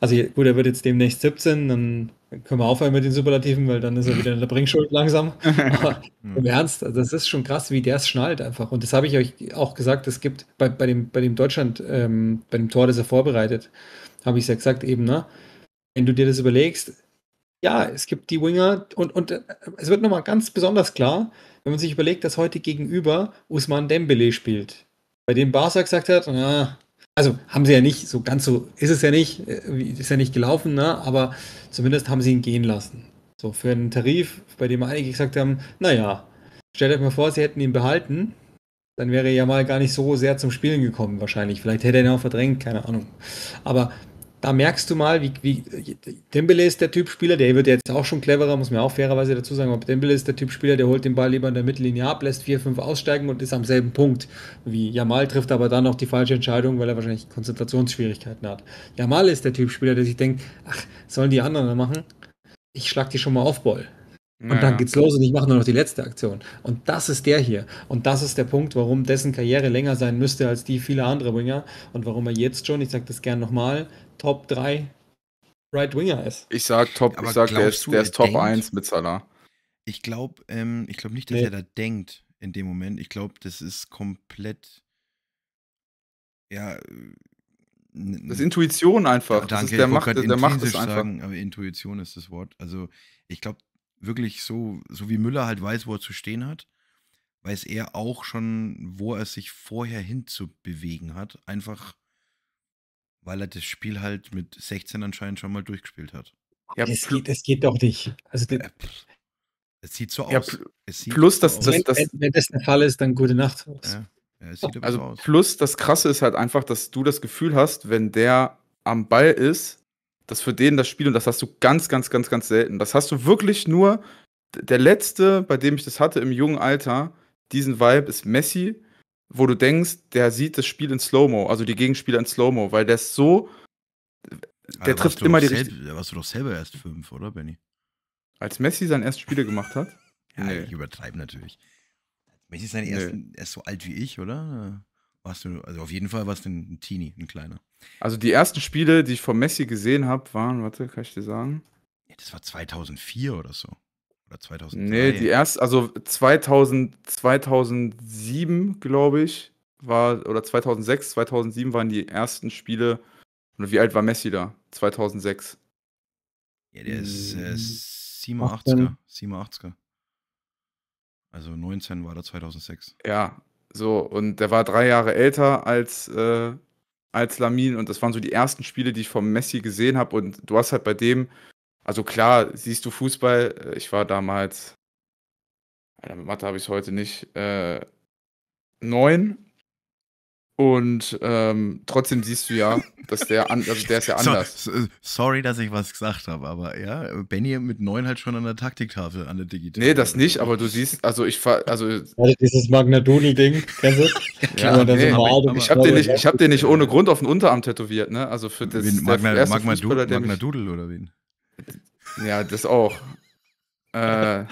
also gut, er wird jetzt demnächst 17, dann können wir aufhören mit den Superlativen, weil dann ist er mhm. wieder in der Bringschuld langsam. Aber mhm. im Ernst, also das ist schon krass, wie der es schnallt einfach. Und das habe ich euch auch gesagt, es gibt bei, bei, dem, bei dem Deutschland, ähm, bei dem Tor, das er vorbereitet, habe ich es ja gesagt eben, ne? Wenn du dir das überlegst, ja, es gibt die Winger und, und äh, es wird nochmal ganz besonders klar, wenn man sich überlegt, dass heute gegenüber Usman Dembele spielt, bei dem Barca gesagt hat, na, also haben sie ja nicht, so ganz so ist es ja nicht, äh, ist ja nicht gelaufen, ne? aber zumindest haben sie ihn gehen lassen. So, für einen Tarif, bei dem einige gesagt haben, naja, stellt euch mal vor, sie hätten ihn behalten, dann wäre er ja mal gar nicht so sehr zum Spielen gekommen, wahrscheinlich. Vielleicht hätte er ihn auch verdrängt, keine Ahnung. Aber da merkst du mal, wie, wie Dembele ist der Typ Spieler, der wird jetzt auch schon cleverer, muss man auch fairerweise dazu sagen, aber Dembele ist der Typ Spieler, der holt den Ball lieber in der Mittellinie ab, lässt 4-5 aussteigen und ist am selben Punkt wie Jamal, trifft aber dann noch die falsche Entscheidung, weil er wahrscheinlich Konzentrationsschwierigkeiten hat. Jamal ist der Typ Spieler, der sich denkt, ach, sollen die anderen machen? Ich schlag die schon mal auf, Boll. Naja. Und dann geht's los und ich mache nur noch die letzte Aktion. Und das ist der hier. Und das ist der Punkt, warum dessen Karriere länger sein müsste als die vieler anderer Winger und warum er jetzt schon, ich sage das gern nochmal, Top 3 Right Winger ist. Ich sag Top, ich sag, der ist, der ist Top denkt? 1 mit Salah. Ich glaube ähm, glaub nicht, dass nee. er da denkt in dem Moment. Ich glaube, das ist komplett. Ja. Das ist Intuition einfach. Ja, danke, ist, der ich macht, der macht es einfach. Sagen, aber Intuition ist das Wort. Also, ich glaube wirklich so, so wie Müller halt weiß, wo er zu stehen hat, weiß er auch schon, wo er sich vorher hin zu bewegen hat. Einfach weil er das Spiel halt mit 16 anscheinend schon mal durchgespielt hat. Ja, es, geht, es geht doch nicht. Also, äh, es sieht so aus. Ja, plus, so das, das, wenn, wenn, das der Fall ist, dann gute Nacht. Ja, also, so plus, das Krasse ist halt einfach, dass du das Gefühl hast, wenn der am Ball ist, dass für den das Spiel, und das hast du ganz, ganz, ganz, ganz selten, das hast du wirklich nur, der letzte, bei dem ich das hatte im jungen Alter, diesen Vibe ist Messi, wo du denkst, der sieht das Spiel in Slow-Mo, also die Gegenspieler in Slow-Mo, weil der ist so. Der trifft immer die richtigen. Da warst du doch selber erst fünf, oder, Benny? Als Messi sein erstes Spiel gemacht hat? ja, nee. ich übertreibe natürlich. Messi ist sein nee. ersten, erst so alt wie ich, oder? Warst du, also auf jeden Fall warst du ein Teenie, ein kleiner. Also die ersten Spiele, die ich von Messi gesehen habe, waren, warte, kann ich dir sagen? Ja, das war 2004 oder so. Oder 2003? Nee, die erste, also 2000, 2007, glaube ich, war, oder 2006, 2007 waren die ersten Spiele. Und wie alt war Messi da? 2006. Ja, der ist äh, 87er. Mhm. 87 Also 19 war da 2006. Ja, so. Und der war drei Jahre älter als, äh, als Lamin. Und das waren so die ersten Spiele, die ich vom Messi gesehen habe. Und du hast halt bei dem also klar, siehst du Fußball, äh, ich war damals, Alter, mit Mathe habe ich es heute nicht, äh, neun. Und ähm, trotzdem siehst du ja, dass der, an, also der ist ja anders. So, sorry, dass ich was gesagt habe, aber ja, Benny mit neun halt schon an der Taktiktafel, an der digitalen. Nee, das nicht, ne? aber du siehst, also ich fahr, also. also dieses Magnadoni-Ding, kennst du? ja, nee, so aber, ich habe den, nicht, hab den nicht ohne Grund auf den Unterarm tätowiert, ne? Also für das. Magna, der Magna, Magna, Magna Doodle oder wen? Ja, das auch. äh,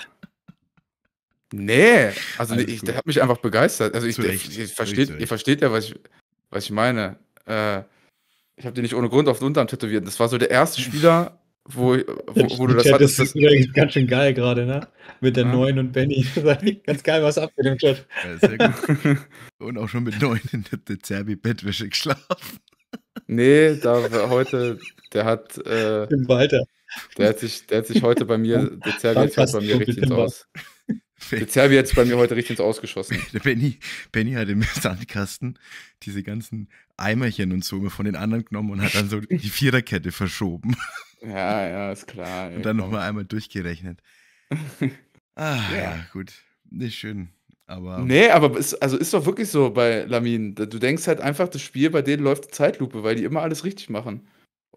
nee, also Alles ich, gut. der hat mich einfach begeistert. Also ich, ich, ich versteht, ihr versteht ja, was ich, was ich meine. Äh, ich habe den nicht ohne Grund auf den Unterarm tätowiert. Das war so der erste Spieler, wo, wo, wo du das hattest. Das ist ganz schön geil gerade, ne? Mit der ja. 9 und Benny. ganz geil was ab mit dem Chat. Ja, und auch schon mit Neuen in der Zerbi-Bettwäsche geschlafen. Nee, da heute, der hat. Äh, Im Walter. Der hat sich, der hat sich heute bei mir, der Zerbi hat sich bei mir richtig ins Aus. Der Zerbi hat sich bei mir heute richtig ins Ausgeschossen. Benny, Benny hat im Sandkasten diese ganzen Eimerchen und so von den anderen genommen und hat dann so die Viererkette verschoben. Ja, ja, ist klar. Ey, und dann nochmal einmal durchgerechnet. Ah, ja. ja, gut. Nicht schön. Aber nee, aber ist, also ist doch wirklich so bei Lamin. Du denkst halt einfach, das Spiel bei denen läuft Zeitlupe, weil die immer alles richtig machen.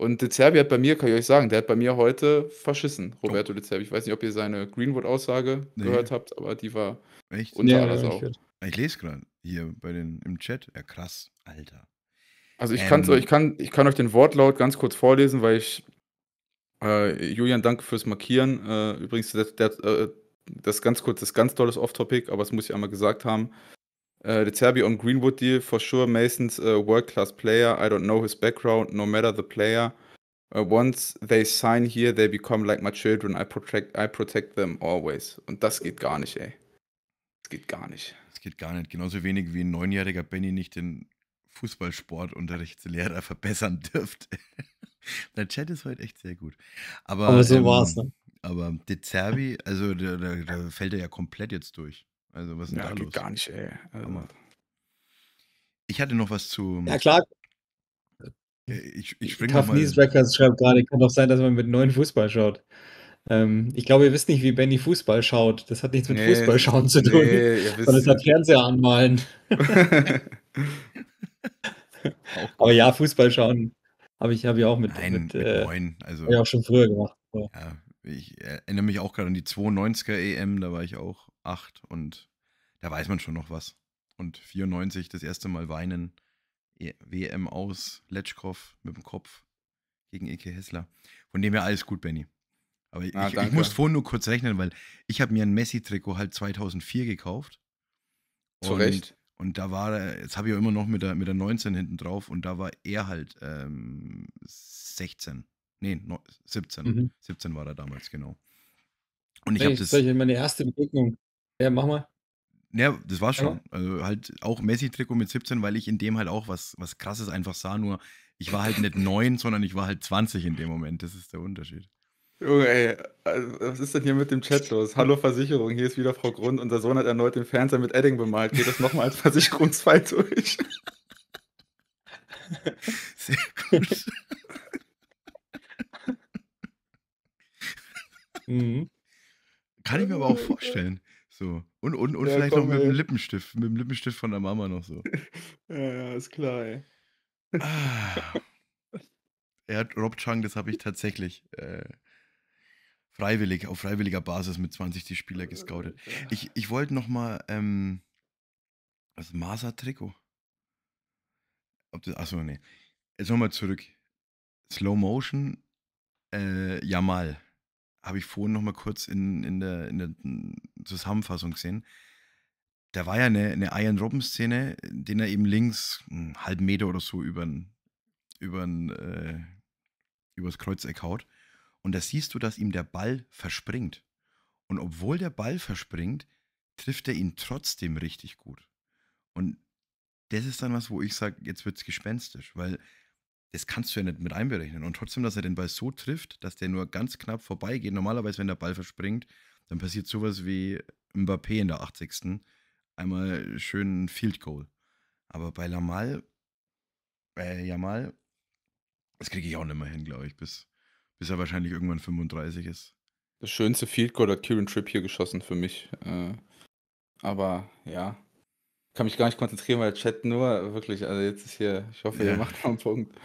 Und De Zerbi hat bei mir, kann ich euch sagen, der hat bei mir heute verschissen, Roberto oh. De Zerbi. Ich weiß nicht, ob ihr seine Greenwood-Aussage nee. gehört habt, aber die war Echt? unter ja, aller Sau. Ich lese gerade hier bei den, im Chat. Ja, krass, Alter. Also ich, ähm. ich, kann, ich kann euch den Wortlaut ganz kurz vorlesen, weil ich äh, Julian, danke fürs Markieren. Äh, übrigens, der, der, äh, das ganz kurz, das ganz tolles Off-Topic, aber es muss ich einmal gesagt haben. Uh, äh, the Serbi on Greenwood deal for sure. Mason's a äh, world class player. I don't know his background, no matter the player. Uh, once they sign here, they become like my children. I protect, I protect them always. Und das geht gar nicht, ey. Das geht gar nicht. Das geht gar nicht. Genauso wenig wie ein neunjähriger Benny nicht den Fußballsportunterrichtslehrer verbessern dürfte. der Chat ist heute echt sehr gut. Aber, aber so ähm, war's, ne? Aber De Zerbi, also da fällt er ja komplett jetzt durch. Also, was ist denn ja, da geht los? gar nicht, ey. Also. Ich hatte noch was zu. Ja, klar. Äh, ich, ich springe Tough Records schreibt gerade, kann doch sein, dass man mit neuen Fußball schaut. Ähm, ich glaube, ihr wisst nicht, wie Benny Fußball schaut. Das hat nichts mit nee, Fußball schauen zu tun, nee, sondern es hat Fernseher anmalen. Oh Aber ja, Fußball schauen habe ich, hab ich auch mit, Nein, mit, mit äh, Also, habe ich auch schon früher gemacht. Ja, ich äh, erinnere mich auch gerade an die 92er EM, da war ich auch 8 und da weiß man schon noch was. Und 94 das erste Mal weinen, e-, WM aus, Letschkow mit dem Kopf gegen Ike Hessler. Von dem her alles gut, Benny. Aber ah, ich, ich, musste vorhin nur kurz rechnen, weil ich habe mir ein Messi-Trikot halt 2004 gekauft. Zu und, Recht. Und da war er, jetzt habe ich ja immer noch mit der, mit der 19 hinten drauf und da war er halt ähm, 16. Nee, 17. Mhm. 17 war er damals, genau. Und ich habe das. Das war meine erste Begegnung. Ja, mach mal. Ja, das war schon. Ja. Also halt auch Messi-Trikot mit 17, weil ich in dem halt auch was, was krasses einfach sah. Nur ich war halt nicht 9, sondern ich war halt 20 in dem Moment. Das ist der Unterschied. Junge, ey, also, was ist denn hier mit dem Chat los? Hallo Versicherung, hier ist wieder Frau Grund. Unser Sohn hat erneut den Fernseher mit Edding bemalt. Geht das nochmal als Versicherungsfall durch? Sehr gut. mhm. Kann ich mir aber auch vorstellen. So. Und, und, und ja, vielleicht komm, noch mit ey. dem Lippenstift, mit dem Lippenstift von der Mama noch so. ja, ist klar, ey. Ah. Er hat Rob Chang, das habe ich tatsächlich äh, freiwillig, auf freiwilliger Basis mit 20 die Spieler gescoutet. Ich, ich wollte nochmal ähm, das Masa-Trikot. Achso, nee. Jetzt nochmal zurück. Slow Motion, äh, Jamal habe ich vorhin noch mal kurz in, in, der, in der hm, Zusammenfassung gesehen. Da war ja eine, eine Iron Robben-Szene, den er eben links einen hm, halben Meter oder so übern, übern, äh, übers Kreuzeck haut. Und da siehst du, dass ihm der Ball verspringt. Und obwohl der Ball verspringt, trifft er ihn trotzdem richtig gut. Und das ist dann was, wo ich sage, jetzt wird es gespenstisch, weil das kannst du ja nicht mit einberechnen. Und trotzdem, dass er den Ball so trifft, dass der nur ganz knapp vorbeigeht. Normalerweise, wenn der Ball verspringt, dann passiert sowas wie Mbappé in der 80. Einmal schön ein Field Goal. Aber bei Lamal, äh, Jamal, das kriege ich auch nicht mehr hin, glaube ich, bis, bis er wahrscheinlich irgendwann 35 ist. Das schönste Field Goal hat Kieran Tripp hier geschossen für mich. Äh, aber ja, kann mich gar nicht konzentrieren, weil Chat nur wirklich, also jetzt ist hier, ich hoffe, ja. ihr macht mal einen Punkt.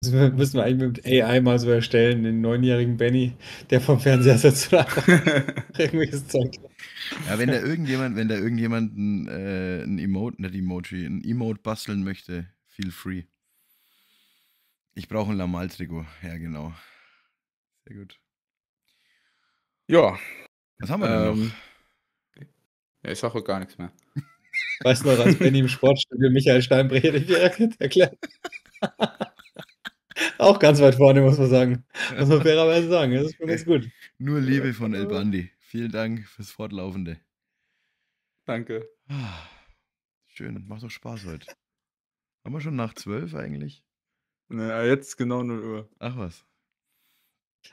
Das müssen wir eigentlich mit AI mal so erstellen, den neunjährigen Benny, der vom Fernseher sitzt und irgendwelches Zeug. Ja, wenn da irgendjemand, wenn da irgendjemand ein, äh, ein Emote, nicht Emoji, ein Emote basteln möchte, feel free. Ich brauche ein Lamal-Trikot, ja genau. Sehr gut. Ja. Was haben wir denn ähm, noch? Ja, ich sage heute gar nichts mehr. Weißt du noch, als Benny im Sportstudio Michael Steinbrecher die Rakete erklärt? Auch ganz weit vorne, muss man sagen. Muss man fairerweise sagen. Das ist schon ganz gut. Nur Liebe von El Bandi. Vielen Dank fürs Fortlaufende. Danke. Ah, schön, macht doch Spaß heute. Haben wir schon nach zwölf eigentlich? Naja, jetzt genau 0 Uhr. Ach was.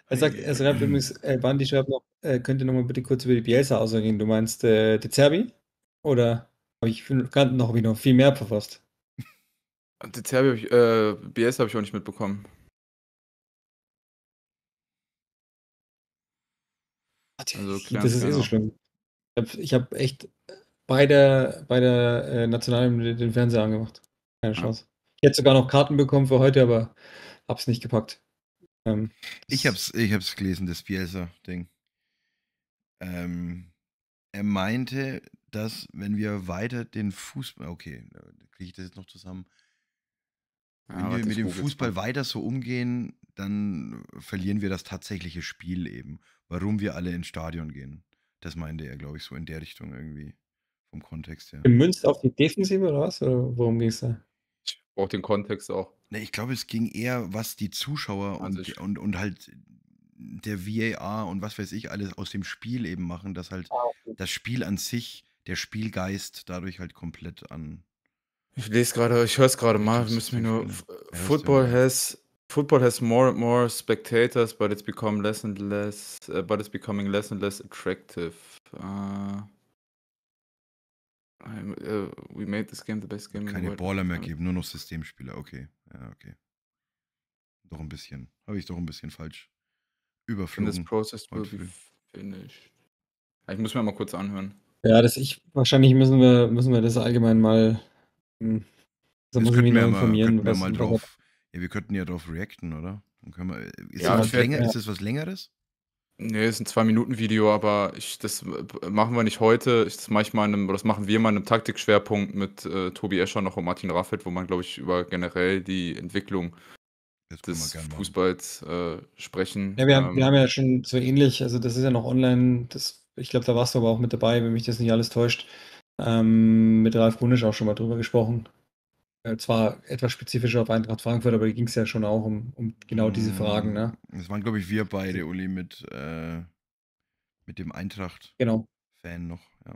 Er sagt, er schreibt äh. übrigens, äh, Bandi schreibt noch, äh, könnt ihr nochmal bitte kurz über die Bielsa ausreden? Du meinst äh, De Zerbi? Oder habe ich gerade noch, hab ich noch viel mehr verfasst? De Zerbi habe ich, äh, Bielsa habe ich auch nicht mitbekommen. Also, klar, das ist eh so genau. schlimm. Ich habe hab echt bei der, bei der äh, Nationalen den Fernseher angemacht. Keine Chance. Ja. Ich hätte sogar noch Karten bekommen für heute, aber habe es nicht gepackt. Ähm, ich hab's, ich hab's gelesen, das Bielsa-Ding. Ähm, er meinte, dass wenn wir weiter den Fußball, okay, kriege ich das jetzt noch zusammen. Wenn ja, wir mit dem Fußball weiter so umgehen, dann verlieren wir das tatsächliche Spiel eben. Warum wir alle ins Stadion gehen. Das meinte er, glaube ich, so in der Richtung irgendwie. Vom Kontext her. Gemünzt auf die Defensive oder was? Oder worum ging es da? Auch den Kontext auch. Ne, ich glaube, es ging eher, was die Zuschauer und, und, und halt der VAR und was weiß ich alles aus dem Spiel eben machen, dass halt ah, das Spiel an sich, der Spielgeist dadurch halt komplett an. Ich lese gerade, ich höre es gerade mal, wir müssen mir nur. Äh, Football has Football has more and more spectators, but it's become less and less, uh, but it's becoming less and less attractive. Uh, Uh, we made this game the best game Keine in the world. Baller mehr geben, nur noch Systemspieler. Okay, ja, okay. Doch ein bisschen. Habe ich doch ein bisschen falsch überflogen. this process will be finished. Ich muss mir mal kurz anhören. Ja, das ich, wahrscheinlich müssen wir, müssen wir das allgemein mal. Hm, das muss ich mich mal informieren. wir mal drauf, ja, wir könnten ja drauf reacten, oder? Dann können wir, ist, ja, das was länger, ja. ist das was Längeres? Nee, ist ein Zwei-Minuten-Video, aber ich, das machen wir nicht heute. Ich, das, mach ich mal in einem, das machen wir mal in einem Taktikschwerpunkt mit äh, Tobi Escher noch und Martin Raffelt, wo man, glaube ich, über generell die Entwicklung des Fußballs äh, sprechen. Ja, wir, haben, ähm, wir haben ja schon so ähnlich, also das ist ja noch online, das, ich glaube, da warst du aber auch mit dabei, wenn mich das nicht alles täuscht. Ähm, mit Ralf Bunisch auch schon mal drüber gesprochen. Äh, zwar etwas spezifischer auf Eintracht Frankfurt, aber ging es ja schon auch um, um genau diese mm, Fragen. Ne? Das waren, glaube ich, wir beide, Uli, mit, äh, mit dem Eintracht-Fan genau. noch. Ja.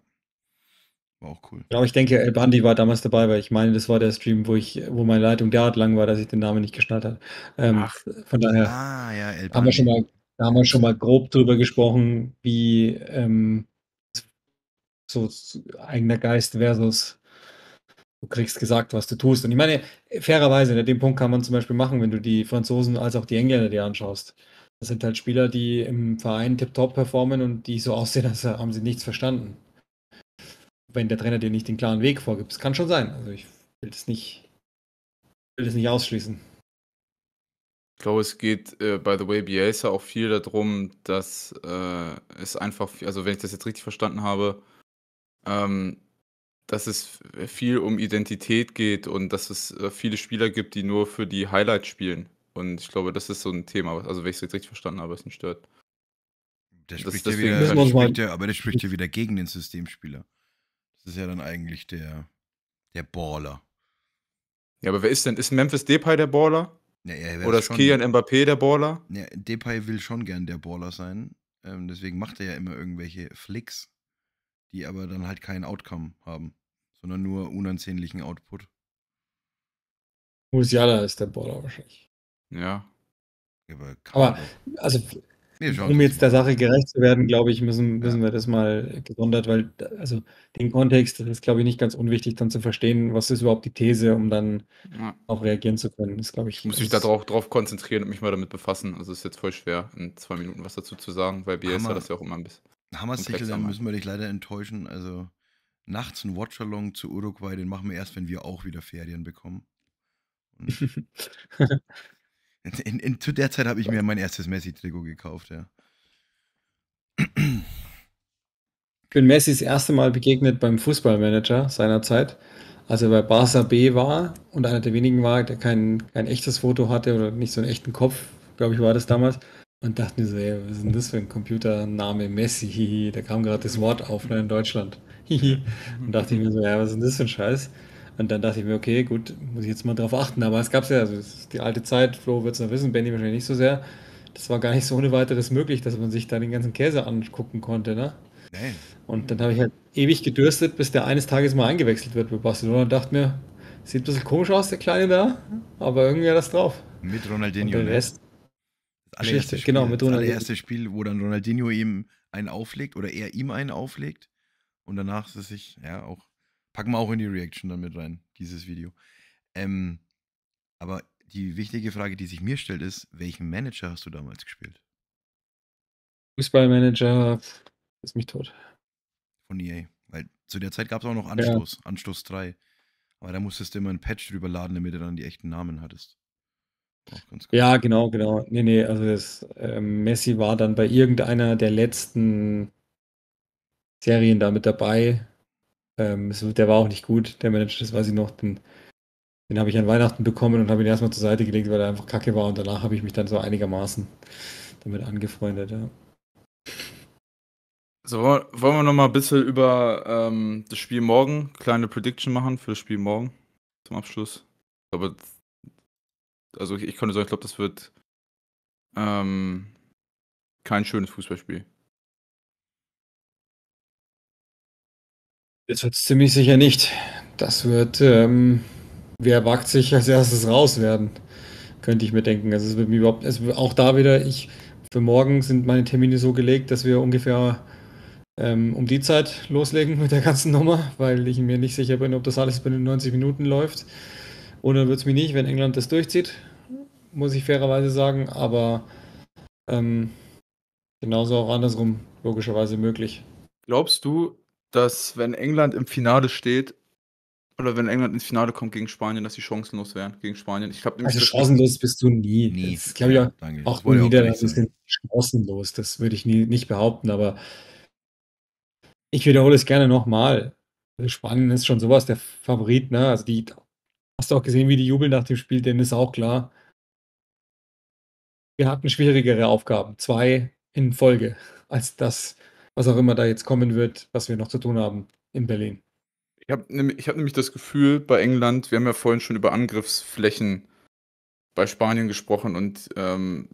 War auch cool. Genau, ich denke, El Bandi war damals dabei, weil ich meine, das war der Stream, wo ich, wo meine Leitung derart lang war, dass ich den Namen nicht geschnallt habe. Ähm, Ach, von daher ah, ja, haben wir schon mal, da haben wir schon mal grob drüber gesprochen, wie ähm, so eigener Geist versus du kriegst gesagt, was du tust. Und ich meine, fairerweise, in ne, dem Punkt kann man zum Beispiel machen, wenn du die Franzosen als auch die Engländer dir anschaust. Das sind halt Spieler, die im Verein tiptop performen und die so aussehen, als haben sie nichts verstanden. Wenn der Trainer dir nicht den klaren Weg vorgibt. Das kann schon sein. Also ich will das nicht, will das nicht ausschließen. Ich glaube, es geht äh, by the way Bielsa auch viel darum, dass äh, es einfach, also wenn ich das jetzt richtig verstanden habe, ähm, dass es viel um Identität geht und dass es äh, viele Spieler gibt, die nur für die Highlights spielen. Und ich glaube, das ist so ein Thema, also wenn ich es jetzt richtig verstanden habe, was ihn stört. Der spricht das, wieder, spricht ja, aber der spricht ja wieder gegen den Systemspieler. Das ist ja dann eigentlich der, der Baller. Ja, aber wer ist denn? Ist Memphis Depay der Baller? Ja, Oder ist Kylian Mbappé der Baller? Ja, Depay will schon gern der Baller sein. Ähm, deswegen macht er ja immer irgendwelche Flicks, die aber dann halt keinen Outcome haben sondern nur unansehnlichen Output. Musiala ist der Baller wahrscheinlich. Ja. Aber, Aber also, nee, um jetzt der Sache gerecht zu werden, glaube ich, müssen, müssen ja. wir das mal gesondert, weil also den Kontext ist, glaube ich, nicht ganz unwichtig, dann zu verstehen, was ist überhaupt die These, um dann ja. auch reagieren zu können. Das glaube ich. ich muss mich da drauf, konzentrieren und mich mal damit befassen. Also es ist jetzt voll schwer, in zwei Minuten was dazu zu sagen, weil Bielsa das ja auch immer ein bisschen. Hammer-Sichel, dann müssen wir dich leider enttäuschen. Also nachts einen Watchalong zu Uruguay, den machen wir erst, wenn wir auch wieder Ferien bekommen. in, in, zu der Zeit habe ich mir mein erstes Messi-Trikot gekauft, ja. Ich bin Messi das erste Mal begegnet beim Fußballmanager seinerzeit, als er bei Barca B war und einer der wenigen war, der kein, kein echtes Foto hatte oder nicht so einen echten Kopf, glaube ich, war das damals. Und dachten mir so, ey, was ist denn das für ein Computername Messi? Da kam gerade das Wort auf ne, in Deutschland. und dachte ich mir so, ja, was ist denn das für ein Scheiß? Und dann dachte ich mir, okay, gut, muss ich jetzt mal drauf achten. Aber es gab es ja, also die alte Zeit, Flo wird es noch wissen, Benny wahrscheinlich nicht so sehr. Das war gar nicht so ohne weiteres möglich, dass man sich da den ganzen Käse angucken konnte, ne? Und dann habe ich halt ewig gedürstet, bis der eines Tages mal eingewechselt wird bei Barcelona und dachte mir, sieht ein bisschen komisch aus, der Kleine da, aber irgendwie hat das drauf. Mit Ronaldinho. Und der ne? Rest, das allererste genau, Spiel, genau, mit Ronaldinho. Das allererste Spiel, wo dann Ronaldinho ihm einen auflegt oder er ihm einen auflegt und danach ist es sich, ja, auch, packen wir auch in die Reaction dann mit rein, dieses Video. Ähm, aber die wichtige Frage, die sich mir stellt, ist, welchen Manager hast du damals gespielt? Fußballmanager ist mich tot. Von EA. Weil zu der Zeit gab es auch noch Anstoß, ja. Anstoß 3. Aber da musstest du immer ein Patch drüber laden, damit du dann die echten Namen hattest. Ja, genau, genau. Nee, nee, also das, äh, Messi war dann bei irgendeiner der letzten Serien da mit dabei. Ähm, der war auch nicht gut, der Manager, das weiß ich noch. Den, den habe ich an Weihnachten bekommen und habe ihn erstmal zur Seite gelegt, weil er einfach kacke war. Und danach habe ich mich dann so einigermaßen damit angefreundet. Ja. So, wollen wir nochmal ein bisschen über ähm, das Spiel morgen, kleine Prediction machen für das Spiel morgen zum Abschluss. Aber also ich, ich konnte sagen, ich glaube, das wird ähm, kein schönes Fußballspiel. Das wird ziemlich sicher nicht. Das wird, ähm, wer wagt sich als erstes raus werden, könnte ich mir denken. Also es wird mir überhaupt, also auch da wieder, ich, für morgen sind meine Termine so gelegt, dass wir ungefähr ähm, um die Zeit loslegen mit der ganzen Nummer, weil ich mir nicht sicher bin, ob das alles binnen 90 Minuten läuft. Oder wird es mir nicht, wenn England das durchzieht, muss ich fairerweise sagen, aber ähm, genauso auch andersrum logischerweise möglich. Glaubst du, dass wenn England im Finale steht, oder wenn England ins Finale kommt gegen Spanien, dass sie chancenlos wären gegen Spanien. Ich glaub, also chancenlos bist du nie. nie. Das glaube ich auch, ja, auch nur Niederlande sind chancenlos. Das würde ich nie, nicht behaupten, aber ich wiederhole es gerne nochmal. Spanien ist schon sowas der Favorit, ne? Also die hast du auch gesehen, wie die jubeln nach dem Spiel, denen ist auch klar. Wir hatten schwierigere Aufgaben, zwei in Folge, als das, was auch immer da jetzt kommen wird, was wir noch zu tun haben in Berlin. Ich habe nämlich, hab nämlich das Gefühl, bei England, wir haben ja vorhin schon über Angriffsflächen bei Spanien gesprochen und ähm,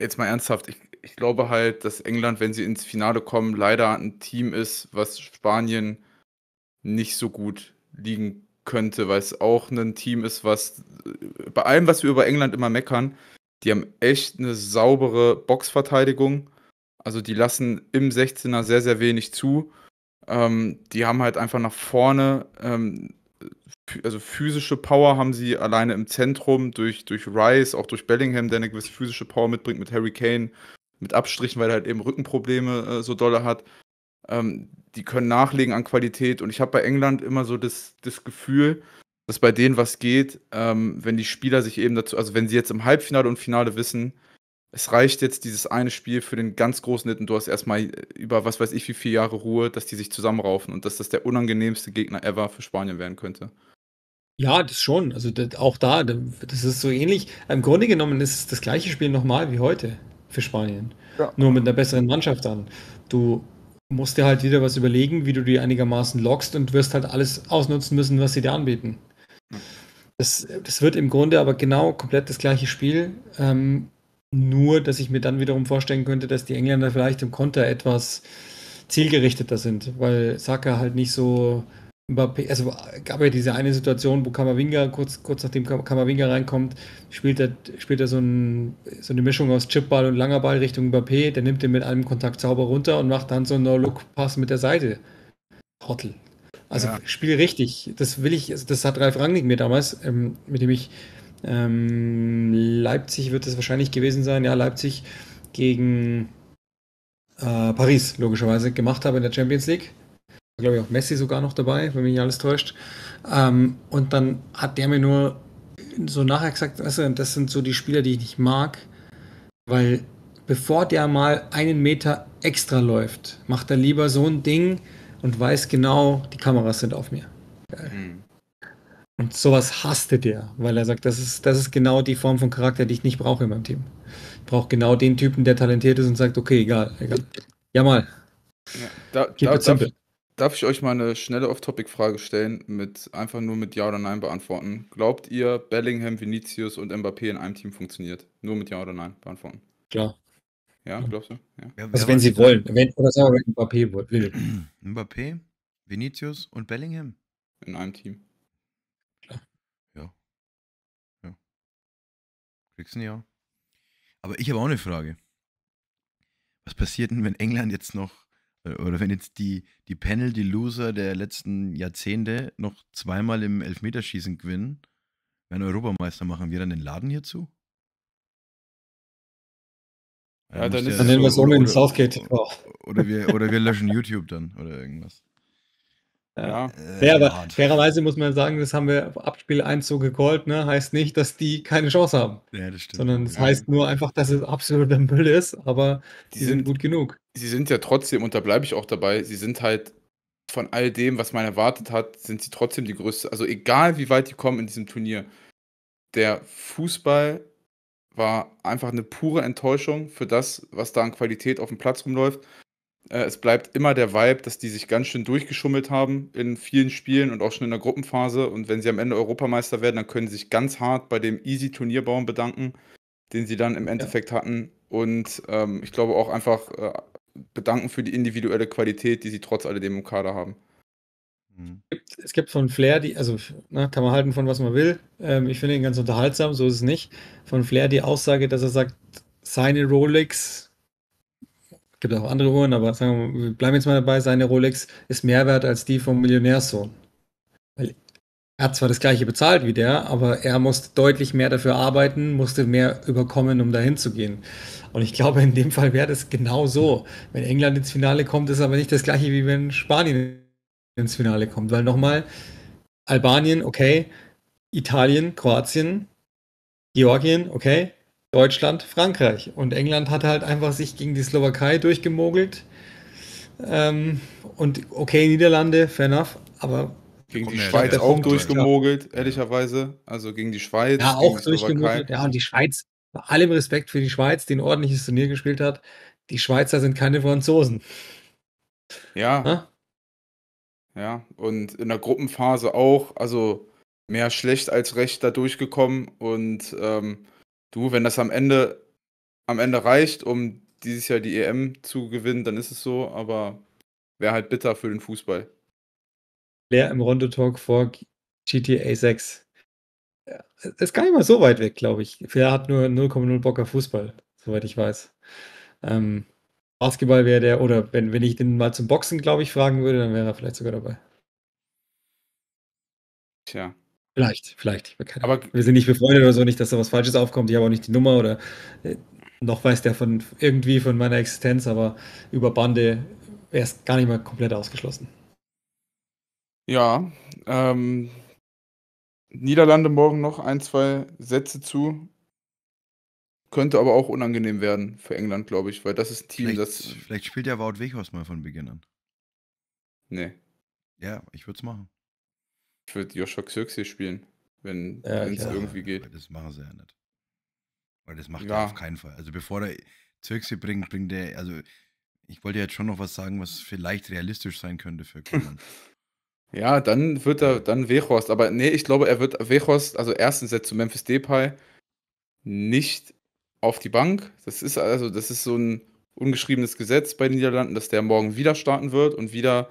jetzt mal ernsthaft, ich, ich glaube halt, dass England, wenn sie ins Finale kommen, leider ein Team ist, was Spanien nicht so gut liegen könnte, weil es auch ein Team ist, was äh, bei allem, was wir über England immer meckern, die haben echt eine saubere Boxverteidigung. Also die lassen im 16er sehr, sehr wenig zu. Ähm, die haben halt einfach nach vorne, ähm, also physische Power haben sie alleine im Zentrum durch, durch Rice, auch durch Bellingham, der eine gewisse physische Power mitbringt, mit Harry Kane, mit Abstrichen, weil er halt eben Rückenprobleme äh, so dolle hat. Ähm, die können nachlegen an Qualität und ich habe bei England immer so das, das Gefühl, dass bei denen was geht, ähm, wenn die Spieler sich eben dazu, also wenn sie jetzt im Halbfinale und Finale wissen, es reicht jetzt dieses eine Spiel für den ganz großen Hit und du hast erstmal über was weiß ich wie vier Jahre Ruhe, dass die sich zusammenraufen und dass das der unangenehmste Gegner ever für Spanien werden könnte. Ja, das schon. Also das, auch da, das ist so ähnlich. Im Grunde genommen ist es das gleiche Spiel nochmal wie heute für Spanien. Ja. Nur mit einer besseren Mannschaft dann. Du musst dir halt wieder was überlegen, wie du die einigermaßen lockst und wirst halt alles ausnutzen müssen, was sie dir anbieten. Das, das wird im Grunde aber genau komplett das gleiche Spiel. Ähm, nur, dass ich mir dann wiederum vorstellen könnte, dass die Engländer vielleicht im Konter etwas zielgerichteter sind, weil Saka halt nicht so Mbappé, also gab ja diese eine Situation, wo Kamavinga, kurz, kurz nachdem Kamavinga reinkommt, spielt er, spielt er so, ein, so eine Mischung aus Chipball und langer Ball Richtung Mbappé, der nimmt den mit einem Kontakt sauber runter und macht dann so einen No-Look-Pass mit der Seite. Hottel. Also ja. Spiel richtig. Das will ich, also das hat Ralf Rangnick mir damals, ähm, mit dem ich ähm, Leipzig wird es wahrscheinlich gewesen sein. Ja, Leipzig gegen äh, Paris, logischerweise, gemacht habe in der Champions League. War, Glaube ich auch Messi sogar noch dabei, wenn mich nicht alles täuscht. Ähm, und dann hat der mir nur so nachher gesagt, weißt du, das sind so die Spieler, die ich nicht mag, weil bevor der mal einen Meter extra läuft, macht er lieber so ein Ding und weiß genau, die Kameras sind auf mir. Geil. Mhm. Und sowas hasste der, weil er sagt, das ist, das ist genau die Form von Charakter, die ich nicht brauche in meinem Team. Ich brauche genau den Typen, der talentiert ist und sagt, okay, egal, egal. Ja mal. da, da, darf, darf, ich euch mal eine schnelle Off-Topic-Frage stellen, mit einfach nur mit Ja oder Nein beantworten. Glaubt ihr, Bellingham, Vinicius und Mbappé in einem Team funktioniert? Nur mit Ja oder Nein beantworten. Klar. Ja, glaubst du? Ja. also wenn sie wollen. Wenn, oder sagen wir, wenn Mbappé will. Mbappé, Vinicius und Bellingham? In einem Team. Kriegst du ja. Aber ich habe auch eine Frage. Was passiert denn, wenn England jetzt noch, äh, oder wenn jetzt die, die Panel, die Loser der letzten Jahrzehnte noch zweimal im Elfmeterschießen gewinnen, wenn Europameister machen, wir dann den Laden hierzu? Ja, dann, dann, dann nennen wir es ohne in Southgate. Oder, oder, wir, oder wir löschen YouTube dann oder irgendwas. Ja. Äh, Fair, ja, fairerweise muss man sagen, das haben wir ab Spiel 1 so gecallt, ne? heißt nicht, dass die keine Chance haben. Ja, das sondern es das heißt nur einfach, dass es absoluter Müll ist, aber die, die sind, sind, gut genug. Sie sind ja trotzdem, und da bleibe ich auch dabei, sie sind halt von all dem, was man erwartet hat, sind sie trotzdem die größte. Also egal, wie weit die kommen in diesem Turnier, der Fußball war einfach eine pure Enttäuschung für das, was da an Qualität auf dem Platz rumläuft. Äh, es bleibt immer der Vibe, dass die sich ganz schön durchgeschummelt haben in vielen Spielen und auch schon in der Gruppenphase. Und wenn sie am Ende Europameister werden, dann können sie sich ganz hart bei dem easy Turnierbaum bedanken, den sie dann im Endeffekt ja. hatten. Und ähm, ich glaube auch einfach äh, bedanken für die individuelle Qualität, die sie trotz alledem im Kader haben. Mhm. Es gibt, es gibt von Flair, die, also na, ne, kann man halten von was man will. Ähm, ich finde ihn ganz unterhaltsam, so ist es nicht. Von Flair die Aussage, dass er sagt, seine Rolex Gibt auch andere Uhren, aber sagen wir, wir bleiben jetzt mal dabei, seine Rolex ist mehr wert als die vom Millionärssohn. Weil er hat zwar das gleiche bezahlt wie der, aber er musste deutlich mehr dafür arbeiten, musste mehr überkommen, um dahin zu gehen. Und ich glaube, in dem Fall wäre das genau so. Wenn England ins Finale kommt, ist aber nicht das gleiche, wie wenn Spanien ins Finale kommt. Weil nochmal, Albanien, okay, Italien, Kroatien, Georgien, okay, Deutschland, Frankreich. Und England hat halt einfach sich gegen die Slowakei durchgemogelt. Ähm, und okay, Niederlande, fair enough, aber. Gegen die Schweiz auch Punkt durchgemogelt, ja. ehrlicherweise. Also gegen die Schweiz. Ja, auch durchgemogelt. Ja, und die Schweiz, bei allem Respekt für die Schweiz, die ein ordentliches Turnier gespielt hat, die Schweizer sind keine Franzosen. Ja. Ha? Ja, und in der Gruppenphase auch, also mehr schlecht als recht da durchgekommen und. Ähm, Du, wenn das am Ende, am Ende reicht, um dieses Jahr die EM zu gewinnen, dann ist es so, aber wäre halt bitter für den Fußball. Leer im runde vor GTA 6. ist gar nicht mal so weit weg, glaube ich. Wer hat nur 0,0 Bock auf Fußball, soweit ich weiß. Ähm, Basketball wäre der, oder wenn, wenn ich den mal zum Boxen, glaube ich, fragen würde, dann wäre er vielleicht sogar dabei. Tja, Vielleicht, vielleicht. aber wir sind nicht befreundet oder so, nicht, dass da was Falsches aufkommt. Ich habe auch nicht die Nummer oder äh, noch weiß der von irgendwie von meiner Existenz, aber über Bande wäre es gar nicht mal komplett ausgeschlossen. Ja, ähm, Niederlande morgen noch ein, zwei Sätze zu. Könnte aber auch unangenehm werden für England, glaube ich, weil das ist ein Team, vielleicht, das. Vielleicht spielt ja Wout Weghorst mal von Beginn an. Nee. Ja, ich würde es machen. Ich würde Joshua Xerxes spielen, wenn es ja. irgendwie geht. Das machen sie ja nicht. Weil das macht ja. er auf keinen Fall. Also bevor er Xerxes bringt, bringt er, also ich wollte jetzt schon noch was sagen, was vielleicht realistisch sein könnte für Coman. ja, dann wird er, dann Wechhorst. Aber nee, ich glaube, er wird Wechhorst, also erstens jetzt zu Memphis Depay, nicht auf die Bank. Das ist also, das ist so ein ungeschriebenes Gesetz bei den Niederlanden, dass der morgen wieder starten wird und wieder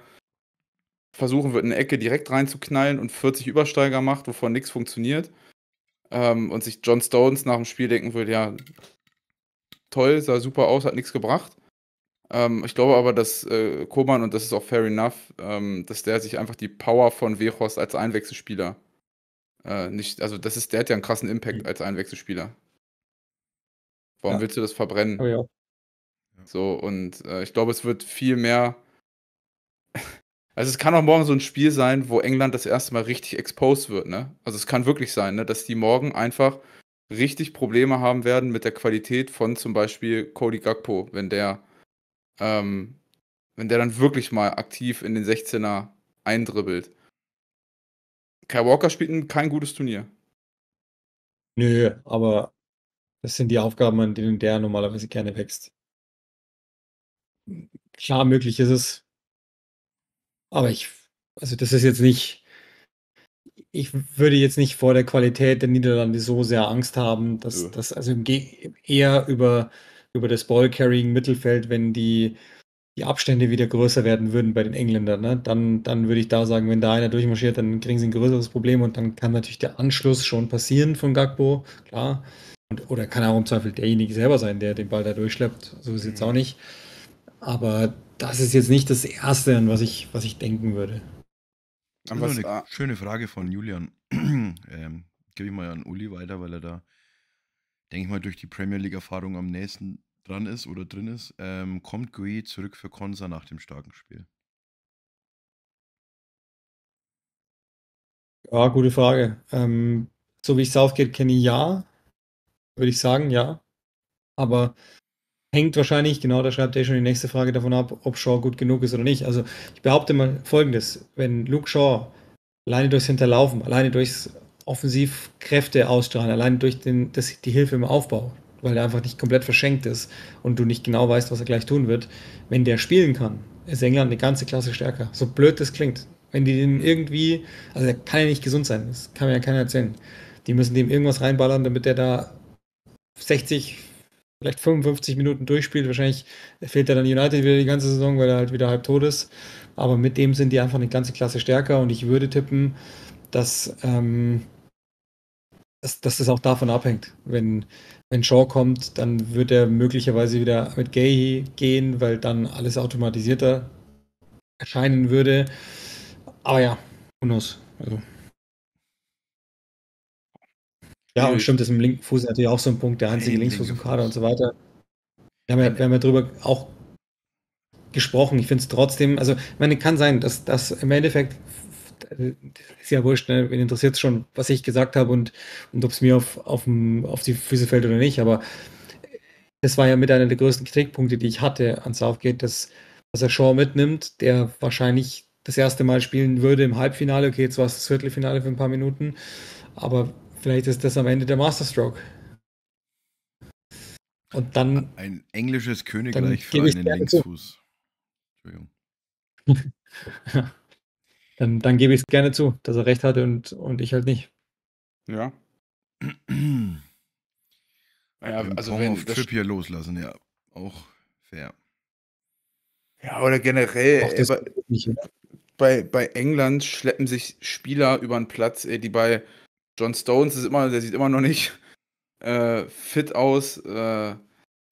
versuchen wird, eine Ecke direkt reinzuknallen und 40 Übersteiger macht, wovon nichts funktioniert. Ähm, und sich John Stones nach dem Spiel denken würde, ja, toll, sah super aus, hat nichts gebracht. Ähm, ich glaube aber, dass äh, Koman, und das ist auch fair enough, ähm, dass der sich einfach die Power von Wehorst als Einwechselspieler äh, nicht, also das ist, der hat ja einen krassen Impact als Einwechselspieler. Warum ja. willst du das verbrennen? Oh ja. So, und äh, ich glaube, es wird viel mehr also es kann auch morgen so ein Spiel sein, wo England das erste Mal richtig exposed wird, ne? Also es kann wirklich sein, ne, dass die morgen einfach richtig Probleme haben werden mit der Qualität von zum Beispiel Cody Gakpo, wenn der, ähm, wenn der dann wirklich mal aktiv in den 16er eindribbelt. Kai Walker spielt ein, kein gutes Turnier. Nö, aber das sind die Aufgaben, an denen der normalerweise gerne wächst. Klar, möglich ist es, aber ich, also das ist jetzt nicht, ich würde jetzt nicht vor der Qualität der Niederlande so sehr Angst haben, dass ja. das also eher über, über das carrying Mittelfeld, wenn die, die Abstände wieder größer werden würden bei den Engländern, ne? dann, dann würde ich da sagen, wenn da einer durchmarschiert, dann kriegen sie ein größeres Problem und dann kann natürlich der Anschluss schon passieren von Gagbo, klar. Und, oder kann auch im Zweifel derjenige selber sein, der den Ball da durchschleppt. So ist es jetzt mhm. auch nicht. Aber das ist jetzt nicht das Erste, an was ich, was ich denken würde. Das ist eine schöne Frage von Julian. ähm, Gebe ich mal an Uli weiter, weil er da, denke ich mal, durch die Premier League-Erfahrung am nächsten dran ist oder drin ist. Ähm, kommt Gui zurück für Konsa nach dem starken Spiel? Ja, gute Frage. Ähm, so wie ich es aufgeht, kenne, ich ja. Würde ich sagen, ja. Aber hängt wahrscheinlich, genau da schreibt er schon die nächste Frage davon ab, ob Shaw gut genug ist oder nicht. Also ich behaupte mal folgendes, wenn Luke Shaw alleine durchs Hinterlaufen, alleine durchs Offensivkräfte ausstrahlen, alleine durch den, das, die Hilfe im Aufbau, weil er einfach nicht komplett verschenkt ist und du nicht genau weißt, was er gleich tun wird, wenn der spielen kann, ist England eine ganze Klasse stärker. So blöd das klingt. Wenn die den irgendwie, also der kann ja nicht gesund sein, das kann mir ja keiner erzählen. Die müssen dem irgendwas reinballern, damit der da 60, vielleicht 55 Minuten durchspielt. Wahrscheinlich fehlt er dann United wieder die ganze Saison, weil er halt wieder halb tot ist. Aber mit dem sind die einfach eine ganze Klasse stärker und ich würde tippen, dass, ähm, dass, dass das auch davon abhängt. Wenn, wenn Shaw kommt, dann wird er möglicherweise wieder mit Gay gehen, weil dann alles automatisierter erscheinen würde. Aber ja, who knows. Also. Ja, und stimmt, das mit dem linken Fuß natürlich auch so ein Punkt, der einzige Linksfuß im Kader und so weiter. Wir haben ja, wir haben ja drüber auch gesprochen. Ich finde es trotzdem, also, ich meine, kann sein, dass das im Endeffekt ist ja wurscht, ne? wen interessiert es schon, was ich gesagt habe und, und ob es mir auf, auf, auf die Füße fällt oder nicht, aber das war ja mit einer der größten Kritikpunkte, die ich hatte an Southgate, dass, dass er Shaw mitnimmt, der wahrscheinlich das erste Mal spielen würde im Halbfinale. Okay, jetzt war es das Viertelfinale für ein paar Minuten, aber Vielleicht ist das am Ende der Masterstroke. Und dann. Ein englisches Königreich für einen Linksfuß. Entschuldigung. dann, dann gebe ich es gerne zu, dass er recht hatte und, und ich halt nicht. Ja. naja, also Form wenn auf Trip hier loslassen, ja, auch fair. Ja, oder generell ey, bei, äh, bei, bei, England schleppen sich Spieler über den Platz, ey, die bei John Stones ist immer, der sieht immer noch nicht äh, fit aus. Äh,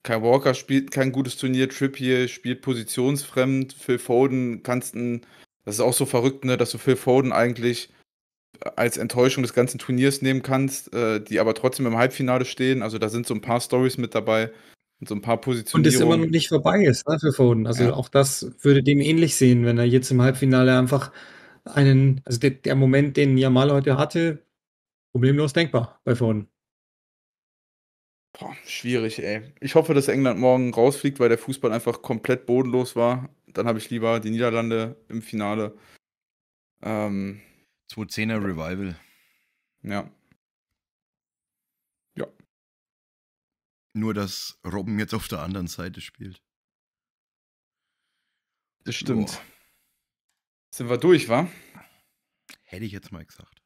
Kai Walker spielt kein gutes Turnier. Trip hier spielt positionsfremd. Phil Foden kannst du. das ist auch so verrückt, ne, dass du Phil Foden eigentlich äh, als Enttäuschung des ganzen Turniers nehmen kannst, äh, die aber trotzdem im Halbfinale stehen. Also da sind so ein paar Stories mit dabei und so ein paar Positionen. Und das immer noch nicht vorbei ist ne, für Foden. Also ja. auch das würde dem ähnlich sehen, wenn er jetzt im Halbfinale einfach einen, also der, der Moment, den Jamal heute hatte, problemlos denkbar bei Foden. Boah, schwierig, ey. Ich hoffe, dass England morgen rausfliegt, weil der Fußball einfach komplett bodenlos war. Dann habe ich lieber die Niederlande im Finale. Ähm, 210er Revival. Ja. Ja. Nur, dass Robben jetzt auf der anderen Seite spielt. Das stimmt. Boah. Sind wir durch, wa? Hätte ich jetzt mal gesagt.